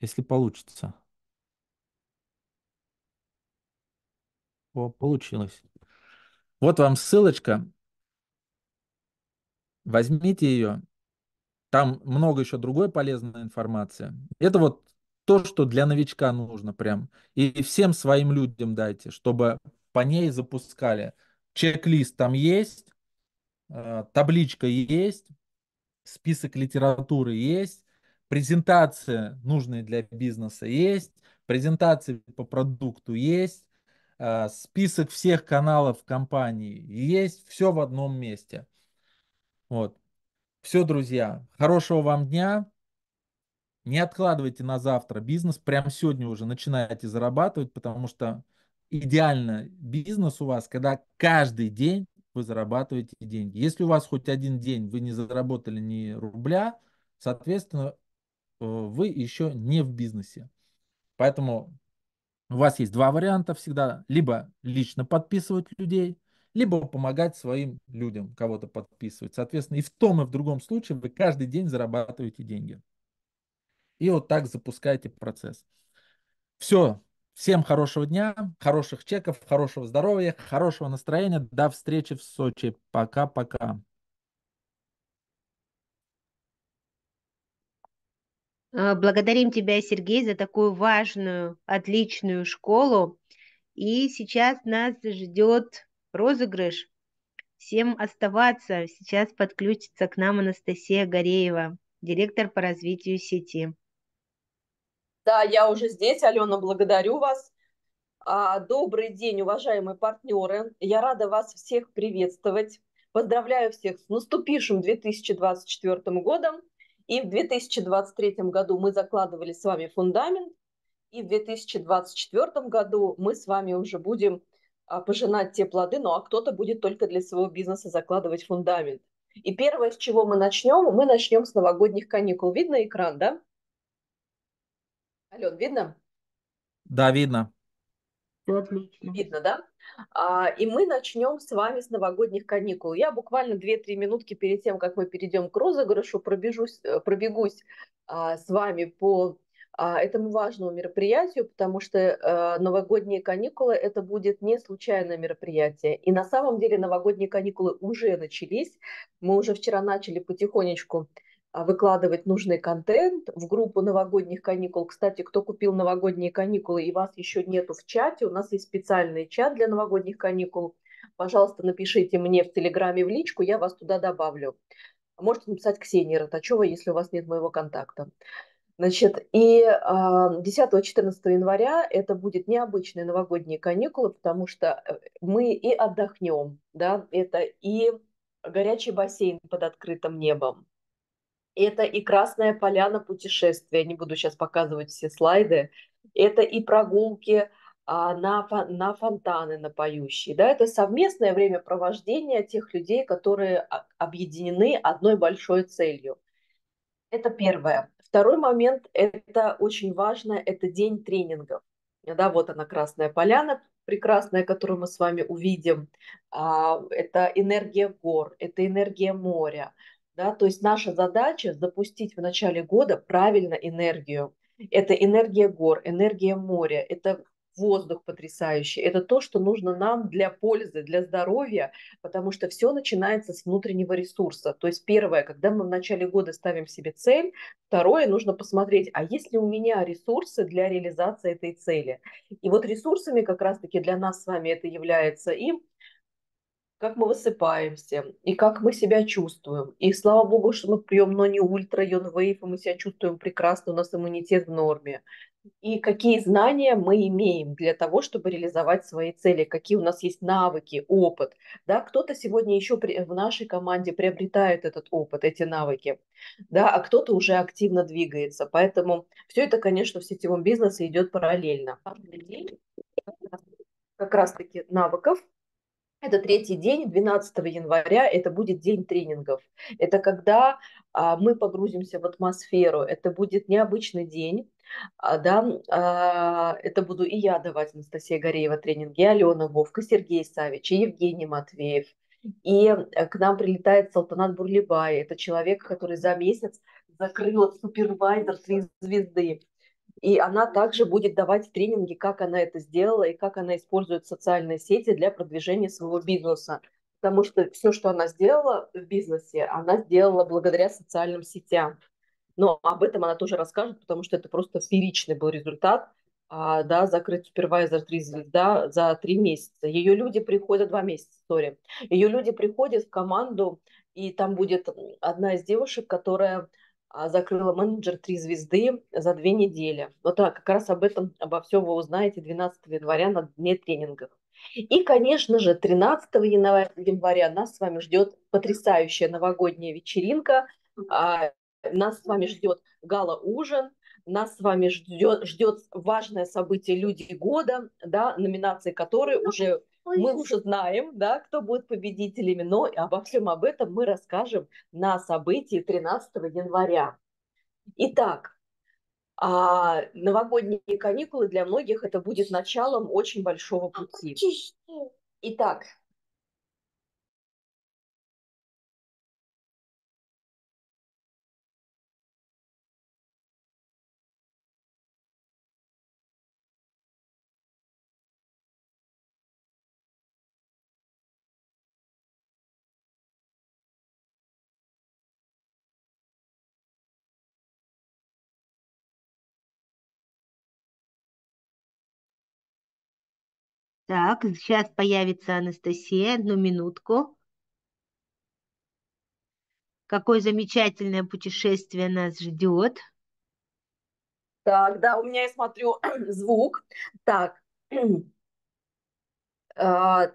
[SPEAKER 2] Если получится. О, получилось. Вот вам ссылочка. Возьмите ее. Там много еще другой полезной информации. Это вот то, что для новичка нужно прям. И всем своим людям дайте, чтобы по ней запускали. Чек-лист там есть. Э, табличка есть, список литературы есть, презентация нужная для бизнеса есть, презентации по продукту есть, э, список всех каналов компании есть, все в одном месте. Вот. Все, друзья, хорошего вам дня. Не откладывайте на завтра бизнес, прямо сегодня уже начинайте зарабатывать, потому что идеально бизнес у вас, когда каждый день вы зарабатываете деньги. Если у вас хоть один день вы не заработали ни рубля, соответственно, э, вы еще не в бизнесе. Поэтому у вас есть два варианта всегда. Либо лично подписывать людей, либо помогать своим людям кого-то подписывать. Соответственно, и в том, и в другом случае вы каждый день зарабатываете деньги. И вот так запускаете процесс. Все, Всем хорошего дня, хороших чеков, хорошего здоровья, хорошего настроения. До встречи в Сочи. Пока-пока.
[SPEAKER 1] А, благодарим тебя, Сергей, за такую важную, отличную школу. И сейчас нас ждет розыгрыш. Всем оставаться. Сейчас подключится к нам Анастасия Гореева, директор по развитию сети.
[SPEAKER 3] Да, я уже здесь. Алена, благодарю вас. А, добрый день, уважаемые партнеры. Я рада вас всех приветствовать. Поздравляю всех с наступившим 2024 годом. И в 2023 году мы закладывали с вами фундамент. И в 2024 году мы с вами уже будем а, пожинать те плоды, ну а кто-то будет только для своего бизнеса закладывать фундамент. И первое, с чего мы начнем, мы начнем с новогодних каникул. Видно экран, да? Ален, видно?
[SPEAKER 2] Да, видно.
[SPEAKER 1] отлично.
[SPEAKER 3] Видно, да? А, и мы начнем с вами с новогодних каникул. Я буквально 2-3 минутки перед тем, как мы перейдем к розыгрышу, пробежусь, э, пробегусь а, с вами по а, этому важному мероприятию, потому что а, новогодние каникулы это будет не случайное мероприятие. И на самом деле новогодние каникулы уже начались. Мы уже вчера начали потихонечку а, выкладывать нужный контент в группу новогодних каникул. Кстати, кто купил новогодние каникулы и вас еще нету в чате, у нас есть специальный чат для новогодних каникул. Пожалуйста, напишите мне в Телеграме в личку, я вас туда добавлю. Можете написать Ксении Ротачевой, если у вас нет моего контакта. Значит, и 10-14 а, января это будет необычные новогодние каникулы, потому что э, мы и отдохнем, да, это и горячий бассейн под открытым небом, это и Красная Поляна путешествия, не буду сейчас показывать все слайды, это и прогулки а, на, на фонтаны, на поющие, да, это совместное времяпровождение тех людей, которые а, объединены одной большой целью. Это первое. Второй момент, это очень важно, это день тренингов. Да, вот она, Красная Поляна, прекрасная, которую мы с вами увидим. А, это энергия гор, это энергия моря, да? То есть наша задача запустить в начале года правильно энергию. Это энергия гор, энергия моря, это воздух потрясающий. Это то, что нужно нам для пользы, для здоровья, потому что все начинается с внутреннего ресурса. То есть первое, когда мы в начале года ставим себе цель, второе, нужно посмотреть, а есть ли у меня ресурсы для реализации этой цели. И вот ресурсами как раз-таки для нас с вами это является и как мы высыпаемся, и как мы себя чувствуем. И слава богу, что мы пьем, но не ультра йон вейв, и мы себя чувствуем прекрасно, у нас иммунитет в норме. И какие знания мы имеем для того, чтобы реализовать свои цели, какие у нас есть навыки, опыт. Да, кто-то сегодня еще при, в нашей команде приобретает этот опыт, эти навыки, да, а кто-то уже активно двигается. Поэтому все это, конечно, в сетевом бизнесе идет параллельно. Как раз-таки навыков, это третий день, 12 января, это будет день тренингов. Это когда а, мы погрузимся в атмосферу, это будет необычный день. А, да, а, это буду и я давать, Анастасия Гореева, тренинги, Алена Вовка, Сергей Савич, и Евгений Матвеев. И э, к нам прилетает Салтанат Бурлибай. Это человек, который за месяц закрыл супервайзер три звезды. И она также будет давать тренинги, как она это сделала и как она использует социальные сети для продвижения своего бизнеса. Потому что все, что она сделала в бизнесе, она сделала благодаря социальным сетям. Но об этом она тоже расскажет, потому что это просто фееричный был результат. А, да, закрыть супервайзер 3 звезда за три месяца. Ее люди приходят, два месяца, сори. Ее люди приходят в команду, и там будет одна из девушек, которая а, закрыла менеджер «Три звезды» за две недели. Вот так, как раз об этом, обо всем вы узнаете 12 января на дне тренингов. И, конечно же, 13 января нас с вами ждет потрясающая новогодняя вечеринка. А, нас с вами ждет гала-ужин, нас с вами ждет, ждет важное событие «Люди года», да, номинации которой уже мы уже знаем, да, кто будет победителями, но обо всем об этом мы расскажем на событии 13 января. Итак, а новогодние каникулы для многих это будет началом очень большого пути. Итак,
[SPEAKER 1] Так, сейчас появится Анастасия. Одну минутку. Какое замечательное путешествие нас ждет.
[SPEAKER 3] Так, да, у меня, я смотрю, [CLEARS THROAT] звук. Так. [CLEARS THROAT] А,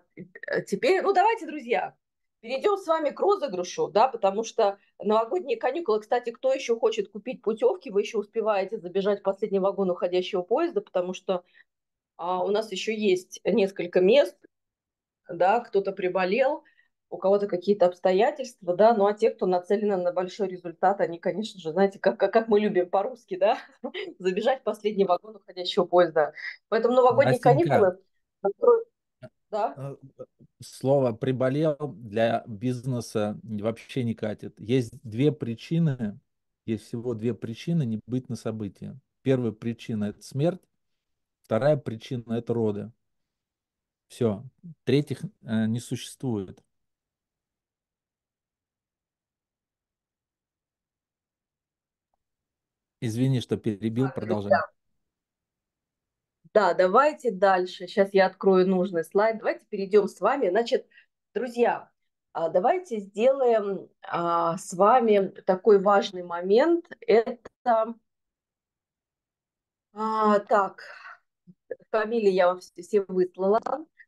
[SPEAKER 3] теперь, ну давайте, друзья, перейдем с вами к розыгрышу, да, потому что новогодние каникулы, кстати, кто еще хочет купить путевки, вы еще успеваете забежать в последний вагон уходящего поезда, потому что а у нас еще есть несколько мест, да, кто-то приболел, у кого-то какие-то обстоятельства, да, ну а те, кто нацелены на большой результат, они, конечно же, знаете, как, как, как мы любим по-русски, да, [LAUGHS] забежать в последний вагон уходящего поезда. Поэтому новогодние каникулы... Да? Э,
[SPEAKER 2] слово «приболел» для бизнеса вообще не катит. Есть две причины, есть всего две причины не быть на событии. Первая причина – это смерть, Вторая причина – это роды. Все. Третьих э, не существует. Извини, что перебил, а, продолжай.
[SPEAKER 3] Да. да, давайте дальше. Сейчас я открою нужный слайд. Давайте перейдем с вами. Значит, друзья, а, давайте сделаем а, с вами такой важный момент. Это а, так, фамилии я вам все, все выслала.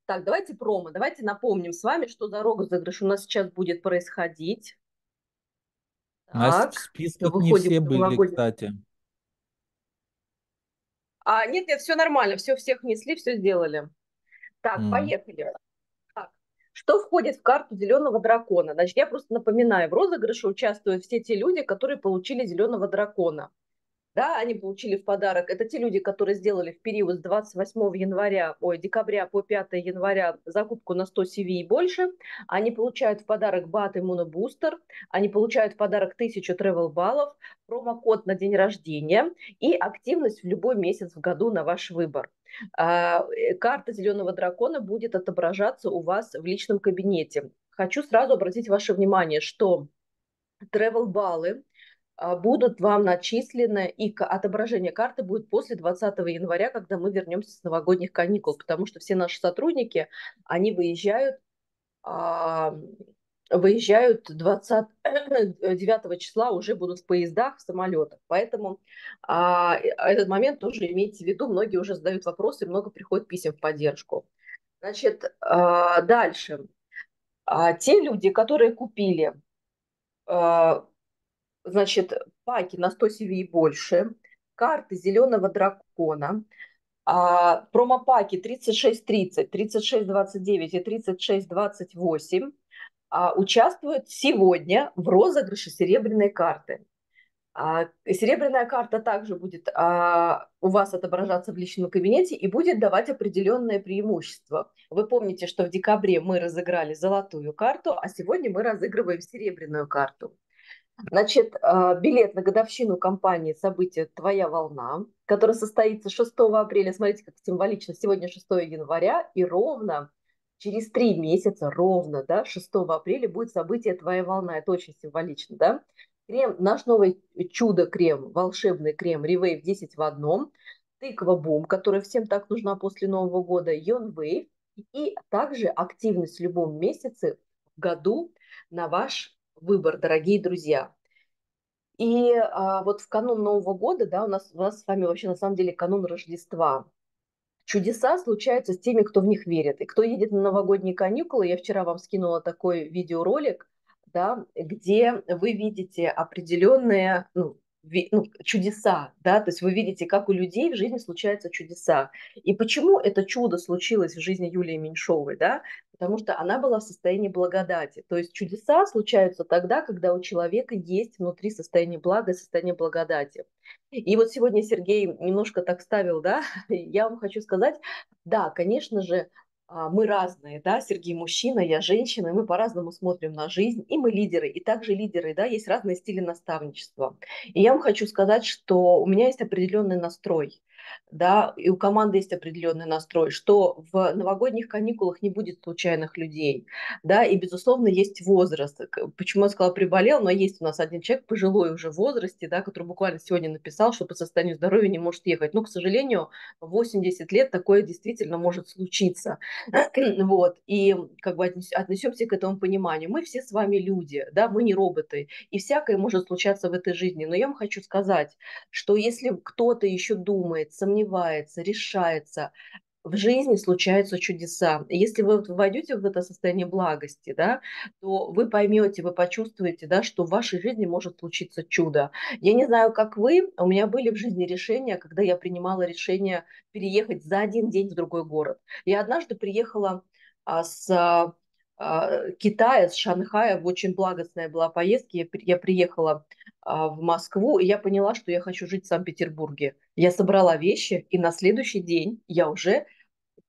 [SPEAKER 3] Так, давайте промо, давайте напомним с вами, что за розыгрыш у нас сейчас будет происходить. Так, у нас в списках не все были, кстати. А, нет, нет, все нормально, все всех внесли, все сделали. Так, mm. поехали. Так, что входит в карту зеленого дракона? Значит, я просто напоминаю, в розыгрыше участвуют все те люди, которые получили зеленого дракона да, они получили в подарок. Это те люди, которые сделали в период с 28 января, ой, декабря по 5 января закупку на 100 CV и больше. Они получают в подарок бат иммунобустер, они получают в подарок 1000 travel баллов, промокод на день рождения и активность в любой месяц в году на ваш выбор. А, э, карта зеленого дракона будет отображаться у вас в личном кабинете. Хочу сразу обратить ваше внимание, что travel баллы а, будут вам начислены, и отображение карты будет после 20 января, когда мы вернемся с новогодних каникул, потому что все наши сотрудники, они выезжают, а, выезжают 29 [CLEARS THROAT] числа, уже будут в поездах, в самолетах. Поэтому а, этот момент тоже имейте в виду, многие уже задают вопросы, много приходит писем в поддержку. Значит, дальше. Те люди, которые купили значит, паки на 100 CV и больше, карты зеленого дракона, а, промопаки 3630, 3629 и 3628 а, участвуют сегодня в розыгрыше серебряной карты. А, серебряная карта также будет а, у вас отображаться в личном кабинете и будет давать определенное преимущество. Вы помните, что в декабре мы разыграли золотую карту, а сегодня мы разыгрываем серебряную карту. Значит, а, билет на годовщину компании, «Событие «Твоя волна», которая состоится 6 апреля, смотрите, как символично, сегодня 6 января, и ровно через три месяца, ровно, да, 6 апреля будет событие «Твоя волна». Это очень символично, да? Крем, наш новый чудо-крем, волшебный крем Rewave 10 в одном, тыква-бум, которая всем так нужна после Нового года, Йон-Вейв, и также активность в любом месяце в году на ваш выбор, дорогие друзья. И а, вот в канун Нового года, да, у нас, у нас с вами вообще на самом деле канун Рождества. Чудеса случаются с теми, кто в них верит. И кто едет на новогодние каникулы, я вчера вам скинула такой видеоролик, да, где вы видите определенные, ну, ну, чудеса, да, то есть вы видите, как у людей в жизни случаются чудеса. И почему это чудо случилось в жизни Юлии Меньшовой, да, потому что она была в состоянии благодати. То есть чудеса случаются тогда, когда у человека есть внутри состояние блага, состояние благодати. И вот сегодня Сергей немножко так ставил, да, [LAUGHS] я вам хочу сказать, да, конечно же, а, мы разные, да, Сергей мужчина, я женщина, и мы по-разному смотрим на жизнь, и мы лидеры, и также лидеры, да, есть разные стили наставничества. И я вам хочу сказать, что у меня есть определенный настрой – да, и у команды есть определенный настрой, что в новогодних каникулах не будет случайных людей, да, и, безусловно, есть возраст. Почему я сказала приболел, но есть у нас один человек пожилой уже в возрасте, да, который буквально сегодня написал, что по состоянию здоровья не может ехать. Но, ну, к сожалению, 80 лет такое действительно может случиться. [CLEARS THROAT] вот, и как бы отнесемся к этому пониманию. Мы все с вами люди, да, мы не роботы, и всякое может случаться в этой жизни. Но я вам хочу сказать, что если кто-то еще думает, сомневается, решается, в жизни случаются чудеса. Если вы войдете в это состояние благости, да, то вы поймете, вы почувствуете, да, что в вашей жизни может случиться чудо. Я не знаю, как вы, у меня были в жизни решения, когда я принимала решение переехать за один день в другой город. Я однажды приехала а, с а, а, Китая, с Шанхая. Очень благостная была поездка. Я, я приехала а, в Москву, и я поняла, что я хочу жить в Санкт-Петербурге. Я собрала вещи, и на следующий день я уже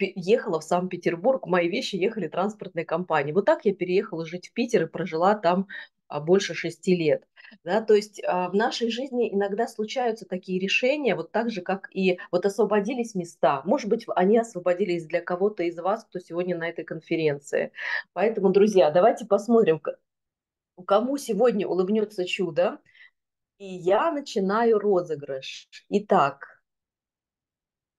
[SPEAKER 3] ехала в Санкт-Петербург, мои вещи ехали транспортной компании. Вот так я переехала жить в Питер и прожила там а, больше шести лет. Да, то есть а, в нашей жизни иногда случаются такие решения, вот так же, как и вот освободились места. Может быть, они освободились для кого-то из вас, кто сегодня на этой конференции. Поэтому, друзья, давайте посмотрим, кому сегодня улыбнется чудо. И я начинаю розыгрыш. Итак,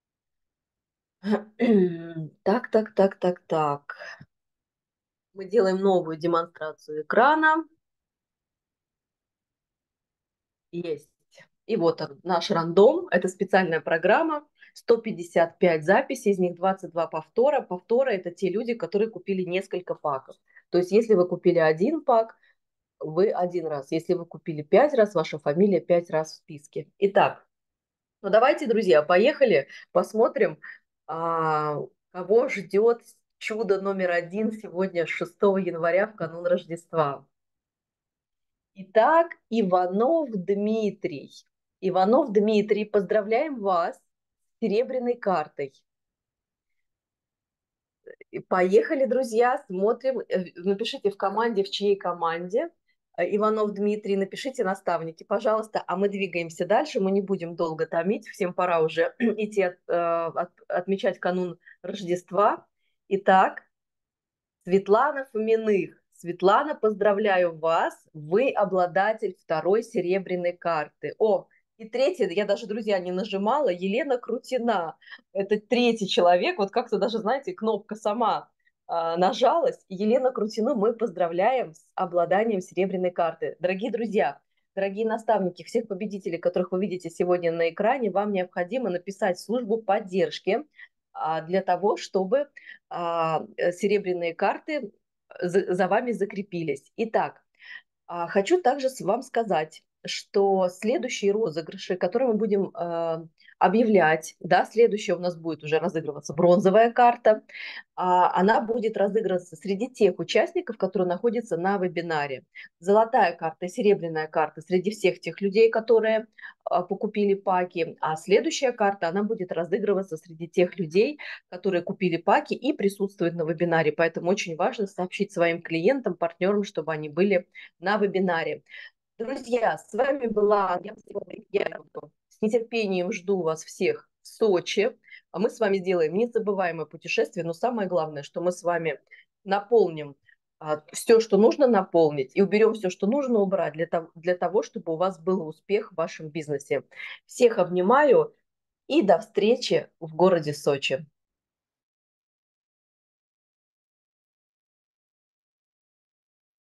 [SPEAKER 3] [CLEARS THROAT] так, так, так, так, так. Мы делаем новую демонстрацию экрана. Есть. И вот наш рандом. Это специальная программа. 155 записей, из них 22 повтора. Повторы – это те люди, которые купили несколько паков. То есть если вы купили один пак, вы один раз. Если вы купили пять раз, ваша фамилия пять раз в списке. Итак, ну давайте, друзья, поехали, посмотрим, а, кого ждет чудо номер один сегодня, 6 января, в канун Рождества. Итак, Иванов Дмитрий. Иванов Дмитрий, поздравляем вас с серебряной картой. Поехали, друзья, смотрим. Э, напишите в команде, в чьей команде. Э, Иванов Дмитрий, напишите наставники, пожалуйста, а мы двигаемся дальше, мы не будем долго томить, всем пора уже [CLEARS THROAT] идти от, э, от, отмечать канун Рождества. Итак, Светлана Фоминых, Светлана, поздравляю вас, вы обладатель второй серебряной карты. О, и третья, я даже, друзья, не нажимала, Елена Крутина. Это третий человек, вот как-то даже, знаете, кнопка сама э, нажалась. Елена Крутина, мы поздравляем с обладанием серебряной карты. Дорогие друзья, дорогие наставники, всех победителей, которых вы видите сегодня на экране, вам необходимо написать службу поддержки а, для того, чтобы а, э, серебряные карты за, за вами закрепились. Итак, а, хочу также вам сказать, что следующие розыгрыши, которые мы будем а, объявлять, да, следующая у нас будет уже разыгрываться бронзовая карта, а, она будет разыгрываться среди тех участников, которые находятся на вебинаре. Золотая карта и серебряная карта среди всех тех людей, которые а, покупили паки, а следующая карта, она будет разыгрываться среди тех людей, которые купили паки и присутствуют на вебинаре, поэтому очень важно сообщить своим клиентам, партнерам, чтобы они были на вебинаре. Друзья, с вами была Ангелина с нетерпением жду вас всех в Сочи. а Мы с вами сделаем незабываемое путешествие, но самое главное, что мы с вами наполним а, все, что нужно наполнить, и уберем все, что нужно убрать для того, для того, чтобы у вас был успех в вашем бизнесе. Всех обнимаю и до встречи в городе Сочи.